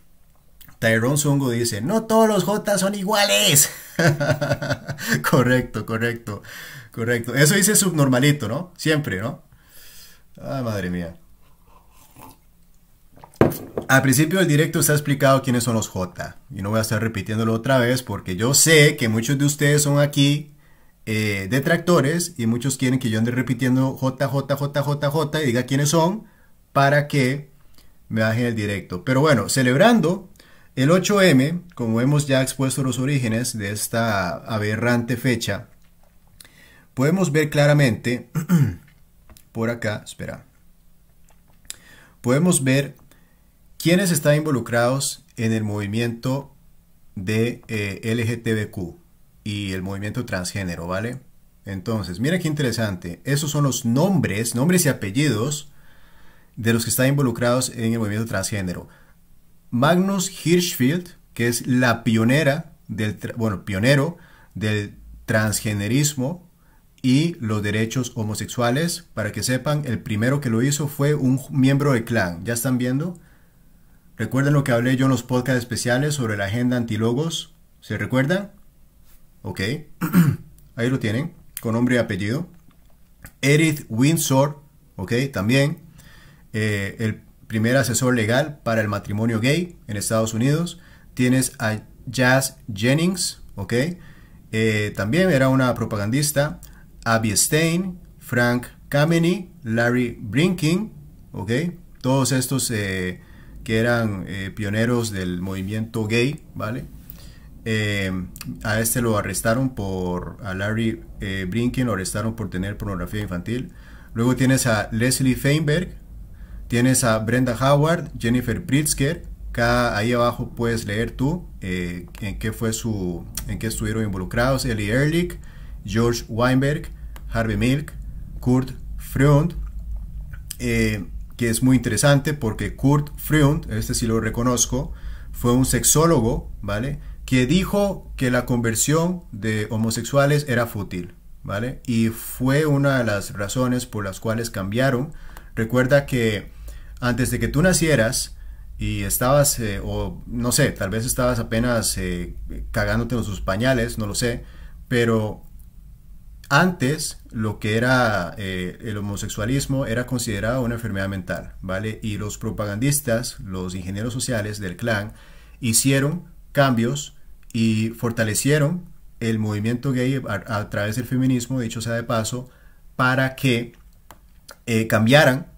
Tyrone Songo dice, no todos los J son iguales. correcto, correcto, correcto. Eso dice subnormalito, ¿no? Siempre, ¿no? Ay, ah, madre mía. Al principio del directo se ha explicado quiénes son los J. Y no voy a estar repitiéndolo otra vez porque yo sé que muchos de ustedes son aquí eh, detractores y muchos quieren que yo ande repitiendo J, J, y diga quiénes son para que me bajen el directo. Pero bueno, celebrando el 8M, como hemos ya expuesto los orígenes de esta aberrante fecha, podemos ver claramente, por acá, espera, podemos ver quiénes están involucrados en el movimiento de eh, LGTBQ y el movimiento transgénero, ¿vale? Entonces, mira qué interesante. Esos son los nombres, nombres y apellidos de los que están involucrados en el movimiento transgénero. Magnus Hirschfeld, que es la pionera del, bueno, pionero del transgenerismo y los derechos homosexuales. Para que sepan, el primero que lo hizo fue un miembro de clan. ¿Ya están viendo? ¿Recuerdan lo que hablé yo en los podcasts especiales sobre la agenda antilogos? ¿Se recuerdan? Ok, ahí lo tienen, con nombre y apellido. Edith Windsor, ok, también. Eh, el primer asesor legal para el matrimonio gay en Estados Unidos. Tienes a Jazz Jennings, ¿ok? Eh, también era una propagandista. Abby Stein, Frank Kameny, Larry Brinking, ¿ok? Todos estos eh, que eran eh, pioneros del movimiento gay, ¿vale? a este lo arrestaron por, a Larry Brinking lo arrestaron por tener pornografía infantil. Luego tienes a Leslie Feinberg, Tienes a Brenda Howard, Jennifer Pritzker, acá ahí abajo puedes leer tú eh, en qué fue su en qué estuvieron involucrados Ellie Ehrlich, George Weinberg, Harvey Milk, Kurt Freund, eh, que es muy interesante porque Kurt Freund, este sí lo reconozco, fue un sexólogo, ¿vale? Que dijo que la conversión de homosexuales era fútil, ¿vale? Y fue una de las razones por las cuales cambiaron. Recuerda que antes de que tú nacieras y estabas, eh, o no sé, tal vez estabas apenas eh, cagándote en sus pañales, no lo sé, pero antes lo que era eh, el homosexualismo era considerado una enfermedad mental, ¿vale? Y los propagandistas, los ingenieros sociales del clan, hicieron cambios y fortalecieron el movimiento gay a, través del feminismo, dicho sea de paso, para que cambiaran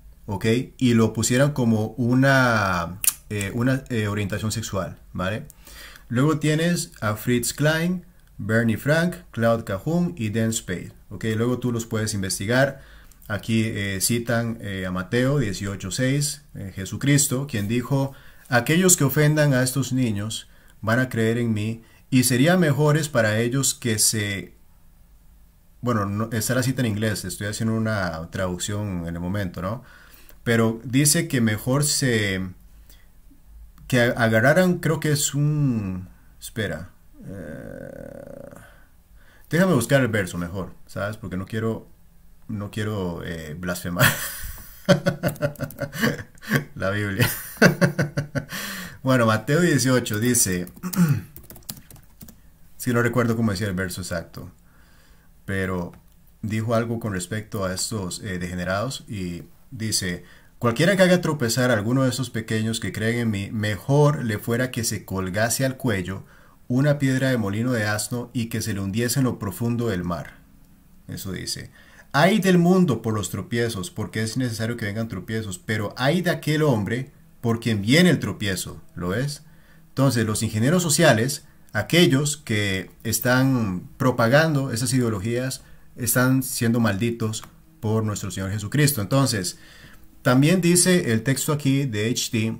y lo pusieran como una, eh, una eh, orientación sexual, ¿vale? Luego tienes a Fritz Klein, Bernie Frank, Claude Cajun y Dan Spade, ¿ok? Luego tú los puedes investigar. Aquí eh, citan a Mateo 18.6, Jesucristo, quien dijo, aquellos que ofendan a estos niños van a creer en mí y sería mejores para ellos que se bueno, no, está la cita en inglés, estoy haciendo una traducción en el momento, ¿no? pero dice que mejor se... que agarraran, creo que es un... espera. Eh, déjame buscar el verso mejor, ¿sabes? Porque no quiero... no quiero eh, blasfemar la Biblia. bueno, Mateo 18 dice... si sí, no recuerdo cómo decía el verso exacto, pero dijo algo con respecto a estos eh, degenerados y Dice, cualquiera que haga tropezar a alguno de esos pequeños que creen en mí, mejor le fuera que se colgase al cuello una piedra de molino de asno y que se le hundiese en lo profundo del mar. Eso dice. Hay del mundo por los tropiezos, porque es necesario que vengan tropiezos, pero hay de aquel hombre por quien viene el tropiezo, ¿lo es? Entonces, los ingenieros sociales, aquellos que están propagando esas ideologías, están siendo malditos por nuestro Señor Jesucristo. Entonces, también dice el texto aquí de H.D.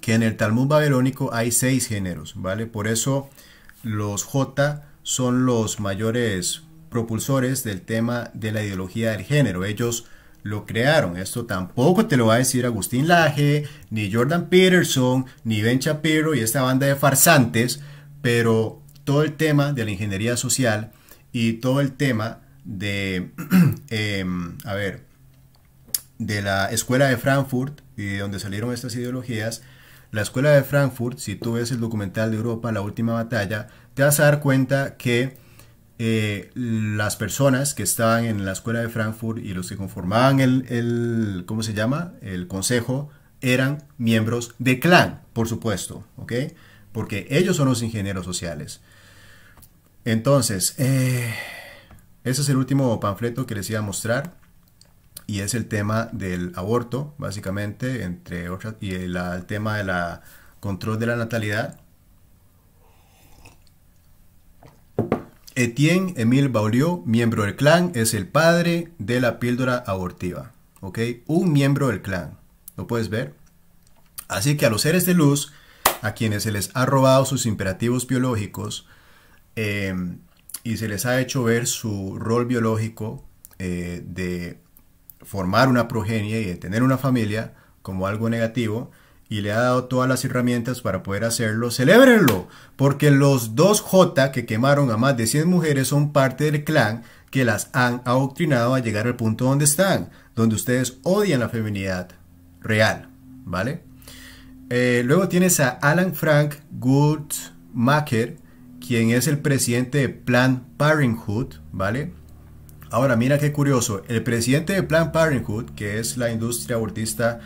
que en el Talmud babilónico hay seis géneros, ¿vale? Por eso los J son los mayores propulsores del tema de la ideología del género. Ellos lo crearon. Esto tampoco te lo va a decir Agustín Laje, ni Jordan Peterson, ni Ben Shapiro y esta banda de farsantes, pero todo el tema de la ingeniería social y todo el tema de, em, a ver, de la escuela de Frankfurt y de donde salieron estas ideologías, la escuela de Frankfurt, si tú ves el documental de Europa, La Última Batalla, te vas a dar cuenta que eh, las personas que estaban en la escuela de Frankfurt y los que conformaban el, el ¿cómo se llama? El consejo, eran miembros de clan, por supuesto, ¿ok? Porque ellos son los ingenieros sociales. Entonces, eh, ese es el último panfleto que les iba a mostrar y es el tema del aborto, básicamente, entre otras, y el, tema del control de la natalidad. Etienne Emile Baulieu, miembro del clan, es el padre de la píldora abortiva. ¿Ok? Un miembro del clan. ¿Lo puedes ver? Así que a los seres de luz, a quienes se les ha robado sus imperativos biológicos, eh, y se les ha hecho ver su rol biológico eh, de formar una progenie y de tener una familia como algo negativo y le ha dado todas las herramientas para poder hacerlo, celébrenlo, porque los dos J que quemaron a más de 100 mujeres son parte del clan que las han adoctrinado a llegar al punto donde están, donde ustedes odian la feminidad real, ¿vale? Eh, luego tienes a Alan Frank Goodmacher, quien es el presidente de Planned Parenthood, ¿vale? Ahora, mira qué curioso, el presidente de Planned Parenthood, que es la industria abortista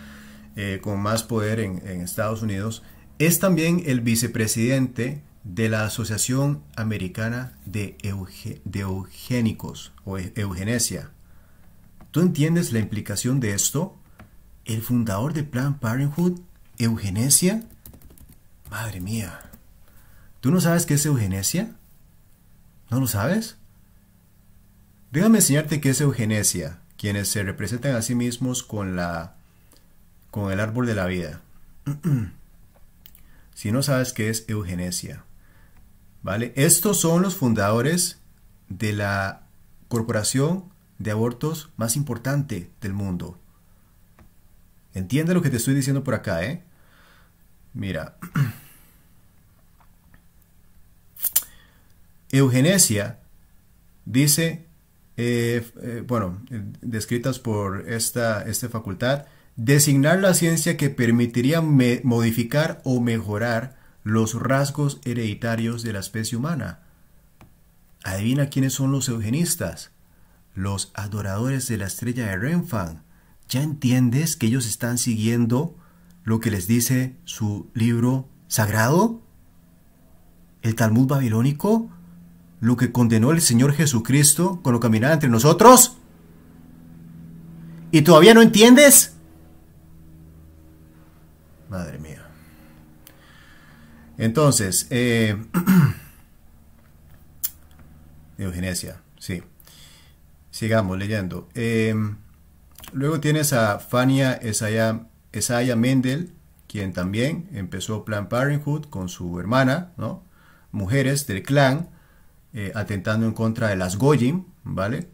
eh, con más poder en, Estados Unidos, es también el vicepresidente de la Asociación Americana de, de, Eugénicos o e-, Eugenesia. ¿Tú entiendes la implicación de esto? El fundador de Planned Parenthood, Eugenesia. Madre mía. ¿Tú no sabes qué es eugenesia? ¿No lo sabes? Déjame enseñarte qué es eugenesia, quienes se representan a sí mismos con la con el árbol de la vida. si no sabes qué es eugenesia, ¿vale? Estos son los fundadores de la corporación de abortos más importante del mundo. Entiende lo que te estoy diciendo por acá, ¿eh? Mira, eugenesia, dice, eh, eh, bueno, eh, descritas por esta, esta facultad, designar la ciencia que permitiría modificar o mejorar los rasgos hereditarios de la especie humana. Adivina quiénes son los eugenistas, los adoradores de la estrella de Renfang. Ya entiendes que ellos están siguiendo lo que les dice su libro sagrado, el Talmud babilónico, lo que condenó el Señor Jesucristo Con cuando caminaba entre nosotros? ¿Y todavía no entiendes? Madre mía. Entonces, eh, eugenesia, sí. Sigamos leyendo. Eh, luego tienes a Fania Esaya, Esaya Mendel, quien también empezó Plan Parenthood con su hermana, ¿no? Mujeres del clan eh, atentando en contra de las Goyim, ¿vale?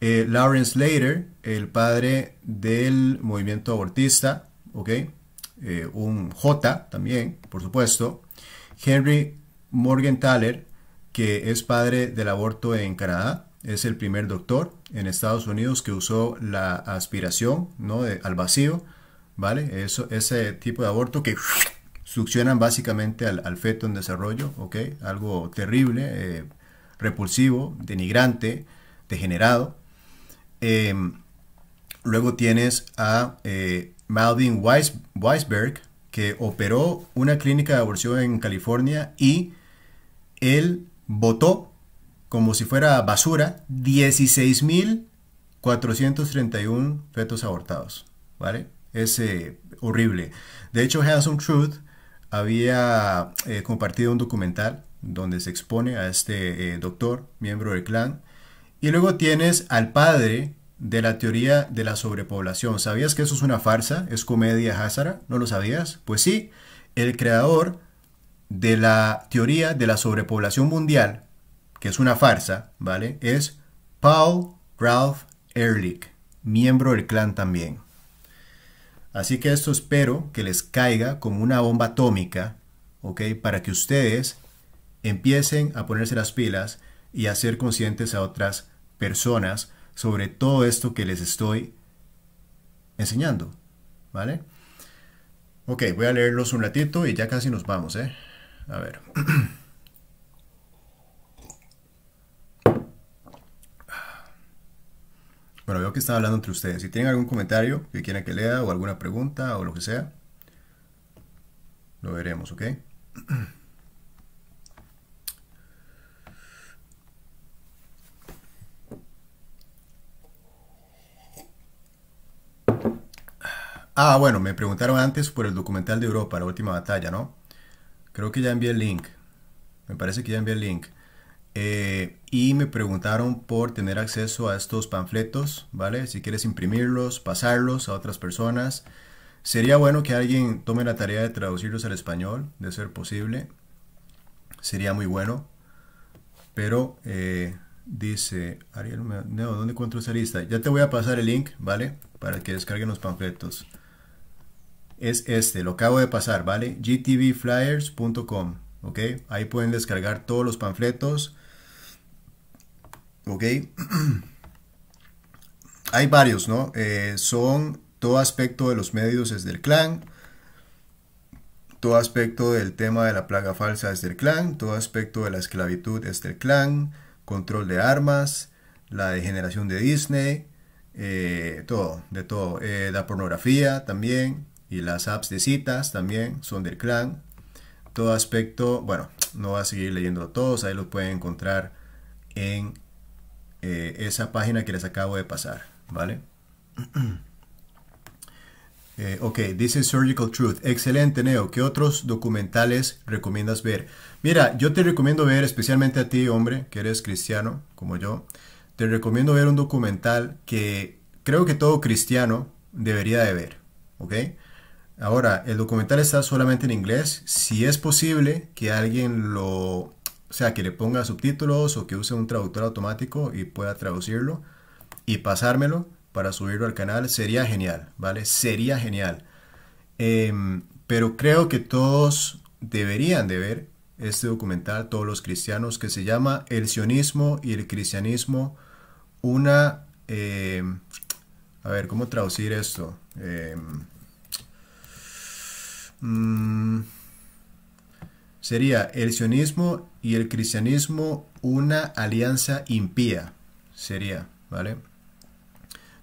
Eh, Lawrence Slater, el padre del movimiento abortista, ¿ok? Eh, un J también, por supuesto. Henry Morgenthaler, que es padre del aborto en Canadá, es el primer doctor en Estados Unidos que usó la aspiración ¿no? al vacío, ¿vale? Eso, ese tipo de aborto que succionan básicamente al, al feto en desarrollo, ¿ok? Algo terrible. Eh, repulsivo, denigrante, degenerado. Em, luego tienes a eh, Malvin Weisberg, que operó una clínica de aborción en California y él votó como si fuera basura 16.431 fetos abortados. ¿Vale? Es eh, horrible. De hecho, Handsome Truth había eh, compartido un documental donde se expone a este eh, doctor, miembro del clan. Y luego tienes al padre de la teoría de la sobrepoblación. ¿Sabías que eso es una farsa? ¿Es comedia házara? ¿No lo sabías? Pues sí, el creador de la teoría de la sobrepoblación mundial, que es una farsa, ¿vale? Es Paul Ralph Ehrlich, miembro del clan también. Así que esto espero que les caiga como una bomba atómica, ¿ok? Para que ustedes empiecen a ponerse las pilas y a ser conscientes a otras personas sobre todo esto que les estoy enseñando. ¿Vale? Ok, voy a leerlos un ratito y ya casi nos vamos, ¿eh? A ver. Bueno, veo que está hablando entre ustedes. Si tienen algún comentario que quieran que lea o alguna pregunta o lo que sea, lo veremos, ¿ok? Ah, bueno, me preguntaron antes por el documental de Europa, la última batalla, ¿no? Creo que ya envié el link. Me parece que ya envié el link. Eh, y me preguntaron por tener acceso a estos panfletos, ¿vale? Si quieres imprimirlos, pasarlos a otras personas. Sería bueno que alguien tome la tarea de traducirlos al español, de ser posible. Sería muy bueno. Pero eh, dice, Ariel, no, ¿dónde encuentro esa lista? Ya te voy a pasar el link, ¿vale? Para que descarguen los panfletos es este, lo acabo de pasar, ¿vale? gtvflyers.com, ¿ok? Ahí pueden descargar todos los panfletos, ¿ok? Hay varios, ¿no? Eh, son todo aspecto de los medios es del clan, todo aspecto del tema de la plaga falsa es del clan, todo aspecto de la esclavitud es del clan, control de armas, la degeneración de Disney, eh, todo, de todo, eh, la pornografía también, y las apps de citas también son del clan. Todo aspecto, bueno, no va a seguir leyendo todos, ahí lo pueden encontrar en eh, esa página que les acabo de pasar, ¿vale? eh, ok, dice Surgical Truth. Excelente, Neo. ¿Qué otros documentales recomiendas ver? Mira, yo te recomiendo ver, especialmente a ti, hombre, que eres cristiano como yo, te recomiendo ver un documental que creo que todo cristiano debería de ver, ¿ok? Ahora, el documental está solamente en inglés. Si es posible que alguien lo, o sea, que le ponga subtítulos o que use un traductor automático y pueda traducirlo y pasármelo para subirlo al canal, sería genial, ¿vale? Sería genial. Em, pero creo que todos deberían de ver este documental, todos los cristianos, que se llama El sionismo y el cristianismo, una... Em, a ver, ¿cómo traducir esto? Em, Mm, sería el sionismo y el cristianismo una alianza impía. Sería, ¿vale?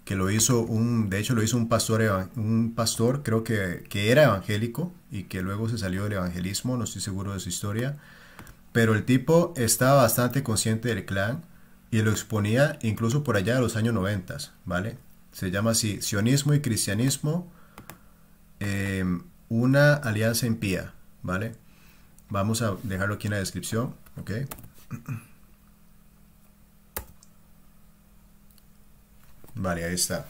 Que lo hizo un, de hecho lo hizo un pastor, un pastor creo que, que era evangélico y que luego se salió del evangelismo, no estoy seguro de su historia. Pero el tipo estaba bastante consciente del clan y lo exponía incluso por allá de los años noventas, ¿vale? Se llama así, sionismo y cristianismo. Em, una alianza impía, ¿vale? Vamos a dejarlo aquí en la descripción, ¿ok? Vale, ahí está.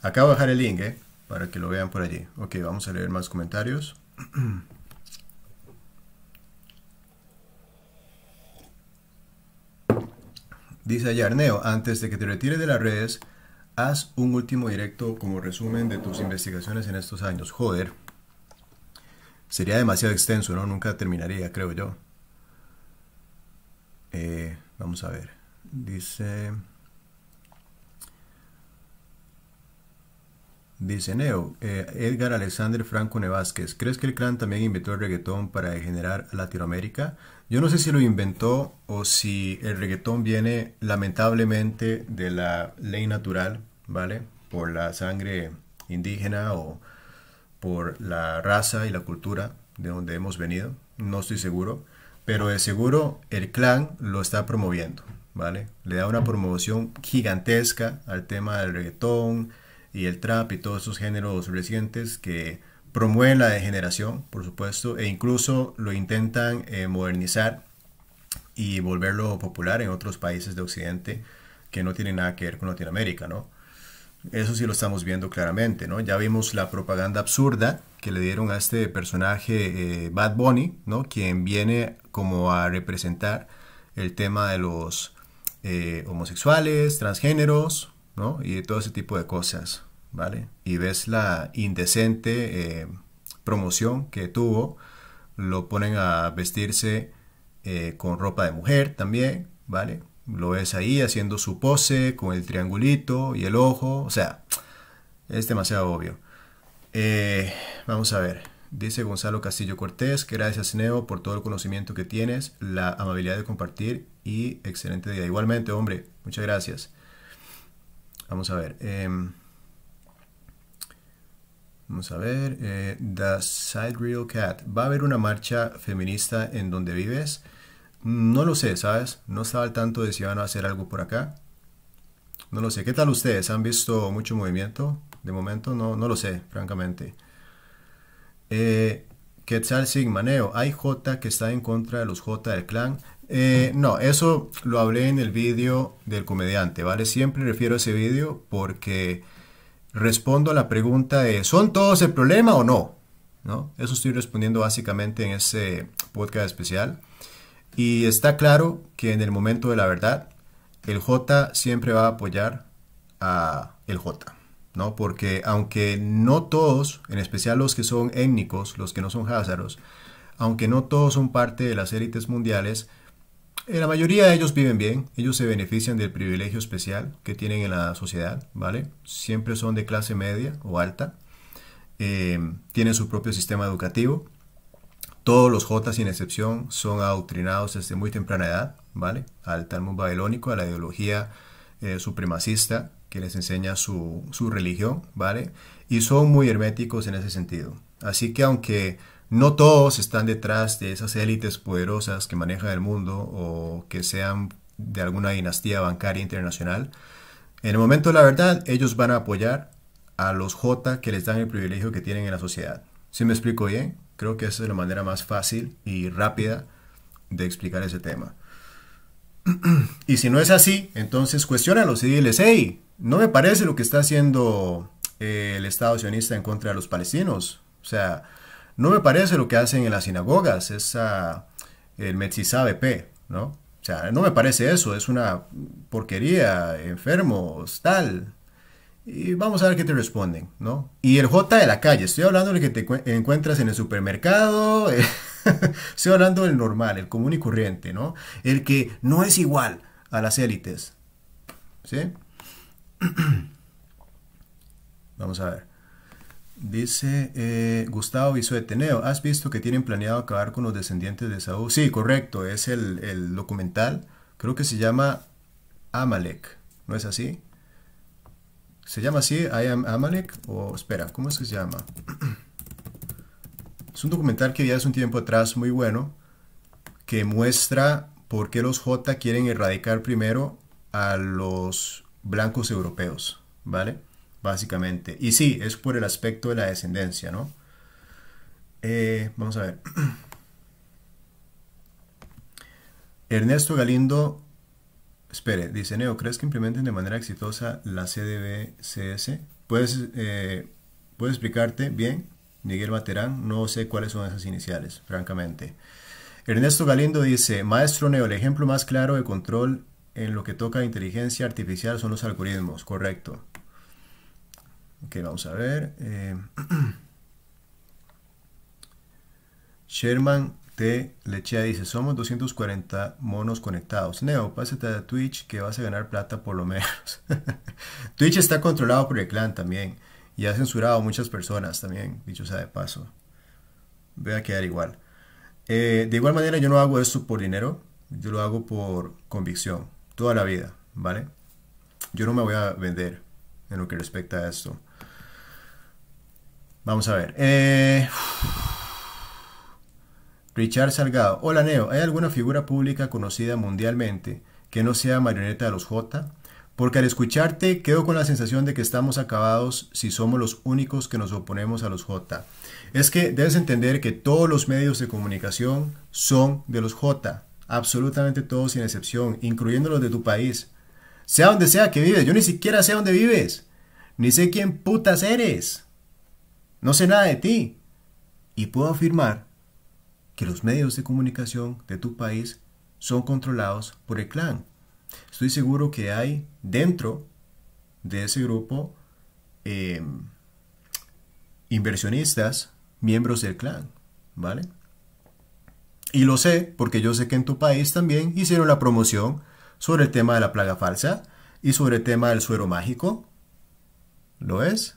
Acabo de dejar el link, ¿eh? Para que lo vean por allí. Ok, vamos a leer más comentarios. Dice Yarneo, antes de que te retires de las redes, Haz un último directo como resumen de tus investigaciones en estos años. Joder. Sería demasiado extenso, ¿no? Nunca terminaría, creo yo. Eh, vamos a ver. Dice... Dice Neo, eh, Edgar Alexander Franco Nevázquez, ¿crees que el clan también inventó el reggaetón para degenerar Latinoamérica? Yo no sé si lo inventó o si el reggaetón viene lamentablemente de la ley natural ¿vale? Por la sangre indígena o por la raza y la cultura de donde hemos venido, no estoy seguro, pero de seguro el clan lo está promoviendo, ¿vale? Le da una promoción gigantesca al tema del reggaetón y el trap y todos esos géneros recientes que promueven la degeneración, por supuesto, e incluso lo intentan eh, modernizar y volverlo popular en otros países de Occidente que no tienen nada que ver con Latinoamérica, ¿no? Eso sí lo estamos viendo claramente, ¿no? Ya vimos la propaganda absurda que le dieron a este personaje eh, Bad Bunny, ¿no? Quien viene como a representar el tema de los eh, homosexuales, transgéneros, ¿no? Y todo ese tipo de cosas, ¿vale? Y ves la indecente eh, promoción que tuvo, lo ponen a vestirse con ropa de mujer también, ¿vale? Lo ves ahí haciendo su pose con el triangulito y el ojo. O sea, es demasiado obvio. Eh, vamos a ver. Dice Gonzalo Castillo Cortés, gracias Neo por todo el conocimiento que tienes, la amabilidad de compartir y excelente día. Igualmente, hombre, muchas gracias. Vamos a ver. Em, vamos a ver. Eh, The Side Real Cat. ¿Va a haber una marcha feminista en donde vives? No lo sé, ¿sabes? No estaba al tanto de si van a hacer algo por acá. No lo sé. ¿Qué tal ustedes? ¿Han visto mucho movimiento? De momento no, no lo sé, francamente. Eh, Quetzal Sigmaneo. Hay J que está en contra de los J del clan. Eh, no, eso lo hablé en el vídeo del comediante, ¿vale? Siempre refiero a ese vídeo porque respondo a la pregunta de ¿son todos el problema o no? ¿No? Eso estoy respondiendo básicamente en ese podcast especial. Y está claro que en el momento de la verdad, el J siempre va a apoyar a el J, ¿no? Porque aunque no todos, en especial los que son étnicos, los que no son házaros, aunque no todos son parte de las élites mundiales, eh, la mayoría de ellos viven bien, ellos se benefician del privilegio especial que tienen en la sociedad, ¿vale? Siempre son de clase media o alta, eh, tienen su propio sistema educativo, todos los J, sin excepción, son adoctrinados desde muy temprana edad, ¿vale? Al Talmud babilónico, a la ideología eh, supremacista que les enseña su, su religión, ¿vale? Y son muy herméticos en ese sentido. Así que aunque no todos están detrás de esas élites poderosas que manejan el mundo o que sean de alguna dinastía bancaria internacional, en el momento de la verdad ellos van a apoyar a los J que les dan el privilegio que tienen en la sociedad. ¿Sí me explico bien? Creo que esa es la manera más fácil y rápida de explicar ese tema. y si no es así, entonces cuestionan y diles, hey, no me parece lo que está haciendo eh, el Estado sionista en contra de los palestinos. O sea, no me parece lo que hacen en las sinagogas, esa, el Metzisabe ¿no? O sea, no me parece eso, es una porquería, enfermos, tal y vamos a ver qué te responden, ¿no? Y el J de la calle, estoy hablando del que te encuentras en el supermercado, estoy hablando del normal, el común y corriente, ¿no? El que no es igual a las élites, ¿sí? vamos a ver. Dice eh, Gustavo Bisuete, ¿has visto que tienen planeado acabar con los descendientes de Saúl? Sí, correcto, es el, el documental, creo que se llama Amalek, ¿no es así? ¿Se llama así? I am Amalek. O espera, ¿cómo es que se llama? es un documental que vi hace un tiempo atrás muy bueno que muestra por qué los J quieren erradicar primero a los blancos europeos, ¿vale? Básicamente. Y sí, es por el aspecto de la descendencia, ¿no? Eh, vamos a ver. Ernesto Galindo Espere, dice Neo, ¿crees que implementen de manera exitosa la CDBCS? Eh, ¿Puedes, explicarte bien? Miguel Materán, no sé cuáles son esas iniciales, francamente. Ernesto Galindo dice, Maestro Neo, el ejemplo más claro de control en lo que toca a inteligencia artificial son los algoritmos, correcto. Ok, vamos a ver. Eh, Sherman Lechea dice, somos 240 monos conectados. Neo, pásate a Twitch que vas a ganar plata por lo menos. Twitch está controlado por el clan también. Y ha censurado a muchas personas también, dicho sea de paso. Voy a quedar igual. Eh, de igual manera, yo no hago esto por dinero. Yo lo hago por convicción. Toda la vida, ¿vale? Yo no me voy a vender en lo que respecta a esto. Vamos a ver. Eh... Richard Salgado. Hola Neo, ¿hay alguna figura pública conocida mundialmente que no sea marioneta de los J? Porque al escucharte quedo con la sensación de que estamos acabados si somos los únicos que nos oponemos a los J. Es que debes entender que todos los medios de comunicación son de los J, absolutamente todos sin excepción, incluyendo los de tu país. Sea donde sea que vives, yo ni siquiera sé dónde vives, ni sé quién putas eres, no sé nada de ti. Y puedo afirmar que los medios de comunicación de tu país son controlados por el clan. Estoy seguro que hay dentro de ese grupo em, inversionistas, miembros del clan, ¿vale? Y lo sé porque yo sé que en tu país también hicieron la promoción sobre el tema de la plaga falsa y sobre el tema del suero mágico. ¿Lo es?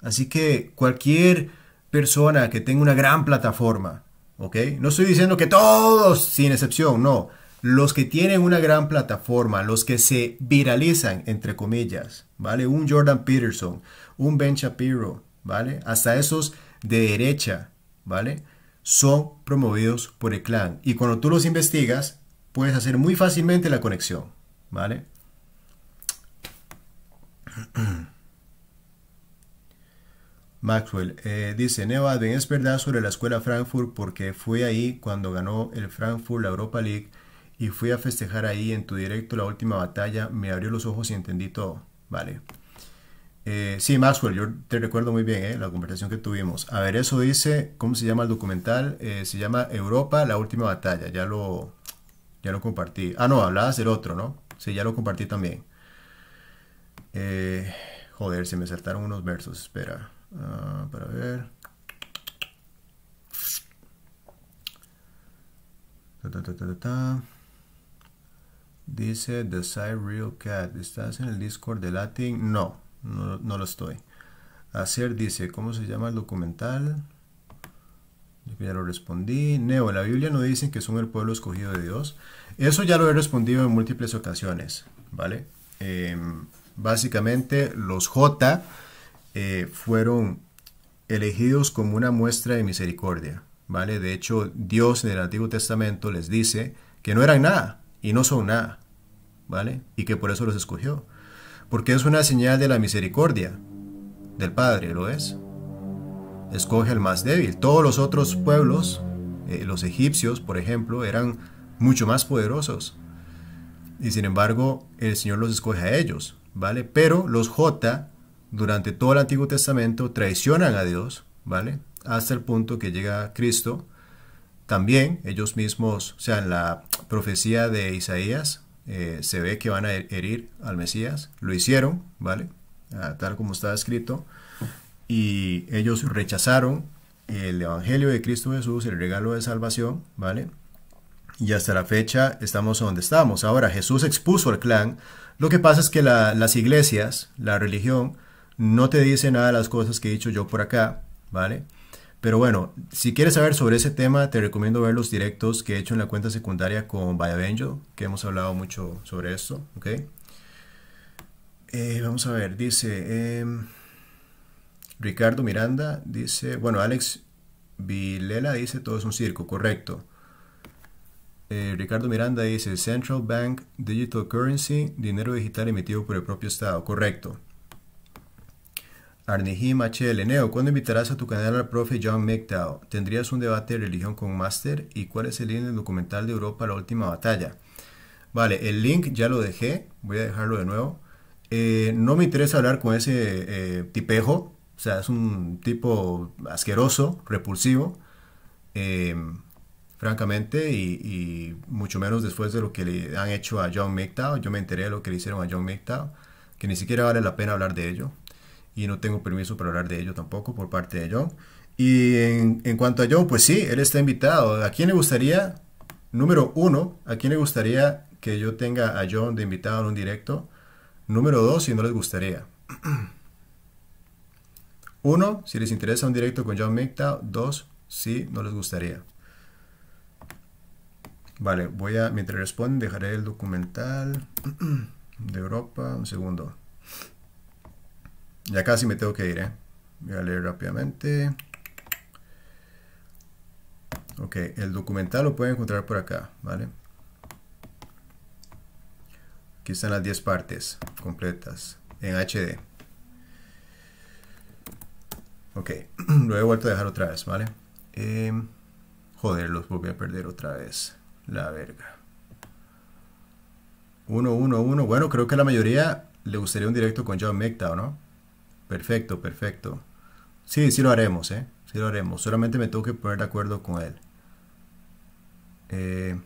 Así que cualquier persona que tenga una gran plataforma, ¿ok? No estoy diciendo que todos, sin excepción, no. Los que tienen una gran plataforma, los que se viralizan, entre comillas, ¿vale? Un Jordan Peterson, un Ben Shapiro, ¿vale? Hasta esos de derecha, ¿vale? Son promovidos por el clan. Y cuando tú los investigas, puedes hacer muy fácilmente la conexión, ¿vale? Maxwell eh, dice, Neo es verdad sobre la escuela Frankfurt porque fui ahí cuando ganó el Frankfurt la Europa League y fui a festejar ahí en tu directo la última batalla, me abrió los ojos y entendí todo. Vale. Eh, sí, Maxwell, yo te recuerdo muy bien eh, la conversación que tuvimos. A ver, eso dice, ¿cómo se llama el documental? se llama Europa, la última batalla, ya lo, ya lo compartí. Ah, no, hablabas del otro, ¿no? Sí, ya lo compartí también. joder, se me saltaron unos versos, espera. Ah, para ver. Dice The Side Real Cat. ¿Estás en el Discord de Latin? No, no, lo estoy. Hacer dice, ¿cómo se llama el documental? Ya lo respondí. Neo, la Biblia no dicen que son el pueblo escogido de Dios. Eso ya lo he respondido en múltiples ocasiones, ¿vale? Em, básicamente los J eh, fueron elegidos como una muestra de misericordia, ¿vale? De hecho, Dios en el Antiguo Testamento les dice que no eran nada y no son nada, ¿vale? Y que por eso los escogió, porque es una señal de la misericordia del Padre, ¿lo es? Escoge al más débil. Todos los otros pueblos, eh, los egipcios, por ejemplo, eran mucho más poderosos. Y sin embargo, el Señor los escoge a ellos, ¿vale? Pero los J durante todo el Antiguo Testamento traicionan a Dios, ¿vale? Hasta el punto que llega Cristo. También ellos mismos, o sea, en la profecía de Isaías eh, se ve que van a herir al Mesías. Lo hicieron, ¿vale? Ah, tal como está escrito. Y ellos rechazaron el Evangelio de Cristo Jesús, el regalo de salvación, ¿vale? Y hasta la fecha estamos donde estamos. Ahora, Jesús expuso al clan. Lo que pasa es que las iglesias, la religión, no te dice nada de las cosas que he dicho yo por acá, ¿vale? Pero bueno, si quieres saber sobre ese tema, te recomiendo ver los directos que he hecho en la cuenta secundaria con Bayabenjo, que hemos hablado mucho sobre esto, ¿ok? Eh, vamos a ver, dice em, Ricardo Miranda, dice, bueno, Alex Vilela dice todo es un circo, correcto. Eh, Ricardo Miranda dice Central Bank Digital Currency, dinero digital emitido por el propio Estado, correcto. Arneji H. ¿cuándo invitarás a tu canal al profe John McDowell? ¿Tendrías un debate de religión con Master? ¿Y cuál es el link del documental de Europa, la última batalla? Vale, el link ya lo dejé, voy a dejarlo de nuevo. Eh, no me interesa hablar con ese eh, tipejo, o sea, es un tipo asqueroso, repulsivo, eh, francamente, y, mucho menos después de lo que le han hecho a John McDowell. Yo me enteré de lo que le hicieron a John McDowell, que ni siquiera vale la pena hablar de ello y no tengo permiso para hablar de ello tampoco por parte de John. Y en, cuanto a John, pues sí, él está invitado. ¿A quién le gustaría, número uno, a quién le gustaría que yo tenga a John de invitado en un directo? Número dos, si no les gustaría. Uno, si les interesa un directo con John MGTOW. Dos, si no les gustaría. Vale, voy a, mientras responden, dejaré el documental de Europa. Un segundo. Ya casi me tengo que ir, ¿eh? Voy a leer rápidamente. Ok, el documental lo pueden encontrar por acá, ¿vale? Aquí están las 10 partes completas en HD. Ok, lo he vuelto a dejar otra vez, ¿vale? Eh, joder, los voy a perder otra vez. La verga. 1, 1, 1. Bueno, creo que a la mayoría le gustaría un directo con John McDowell, ¿no? Perfecto, perfecto. Sí, sí lo haremos, ¿eh? Sí lo haremos. Solamente me tengo que poner de acuerdo con él. Eh,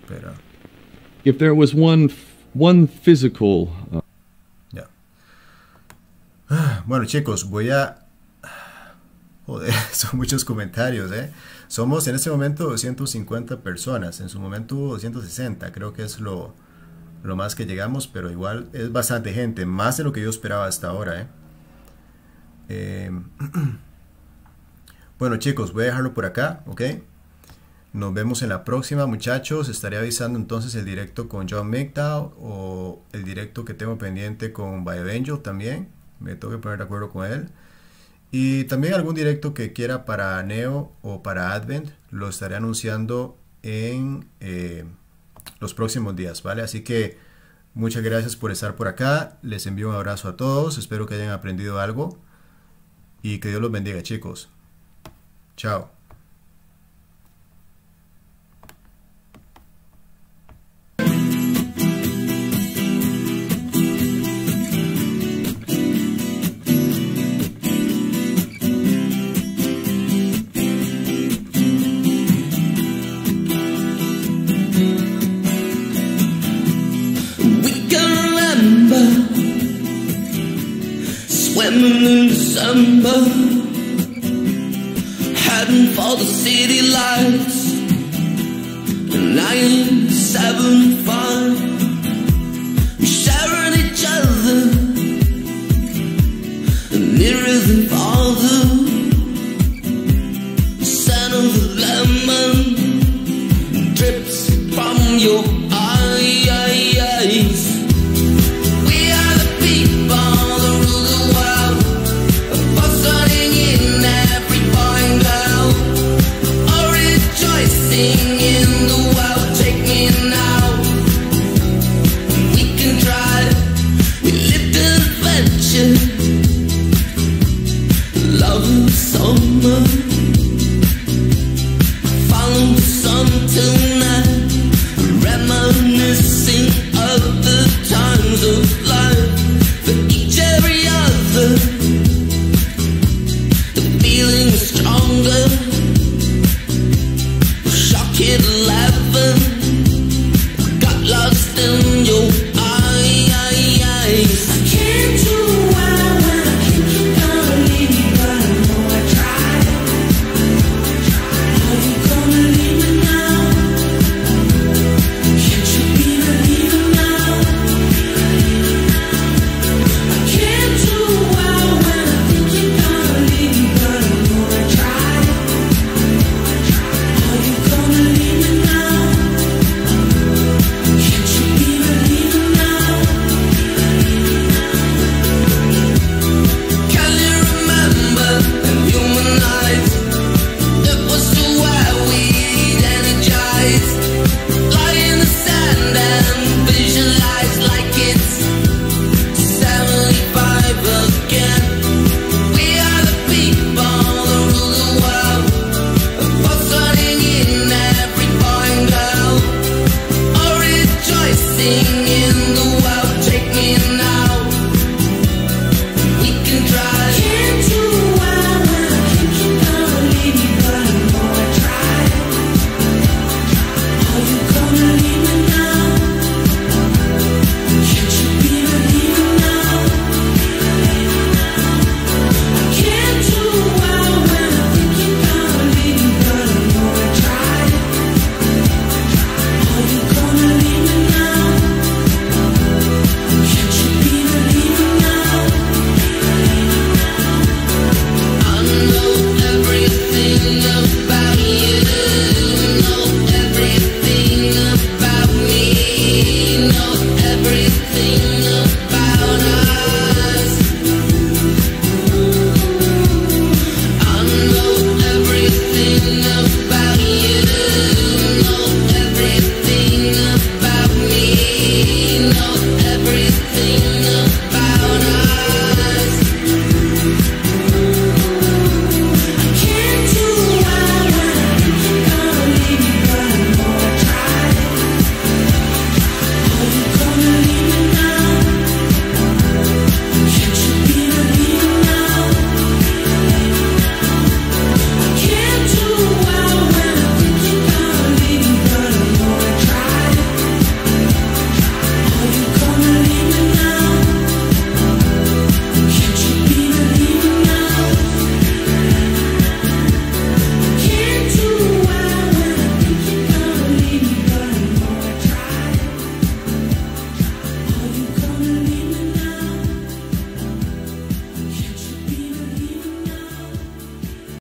espera. If there was one, one physical. Uh, ya. Ah, bueno, chicos, voy a. Joder, son muchos comentarios, ¿eh? Somos en este momento 250 personas, en su momento 260, creo que es lo, más que llegamos, pero igual es bastante gente, más de lo que yo esperaba hasta ahora. ¿eh? Eh, bueno chicos, voy a dejarlo por acá, ¿ok? Nos vemos en la próxima, muchachos. Estaré avisando entonces el directo con John McDowell o el directo que tengo pendiente con Vive también. Me tengo que poner de acuerdo con él. Y también algún directo que quiera para Neo o para Advent, lo estaré anunciando en eh, los próximos días, ¿vale? Así que muchas gracias por estar por acá, les envío un abrazo a todos, espero que hayan aprendido algo y que Dios los bendiga chicos. Chao. in December, heading for the city lights. nine seven five, five. We're sharing each other, and nearer than father. The scent of the lemon drips from your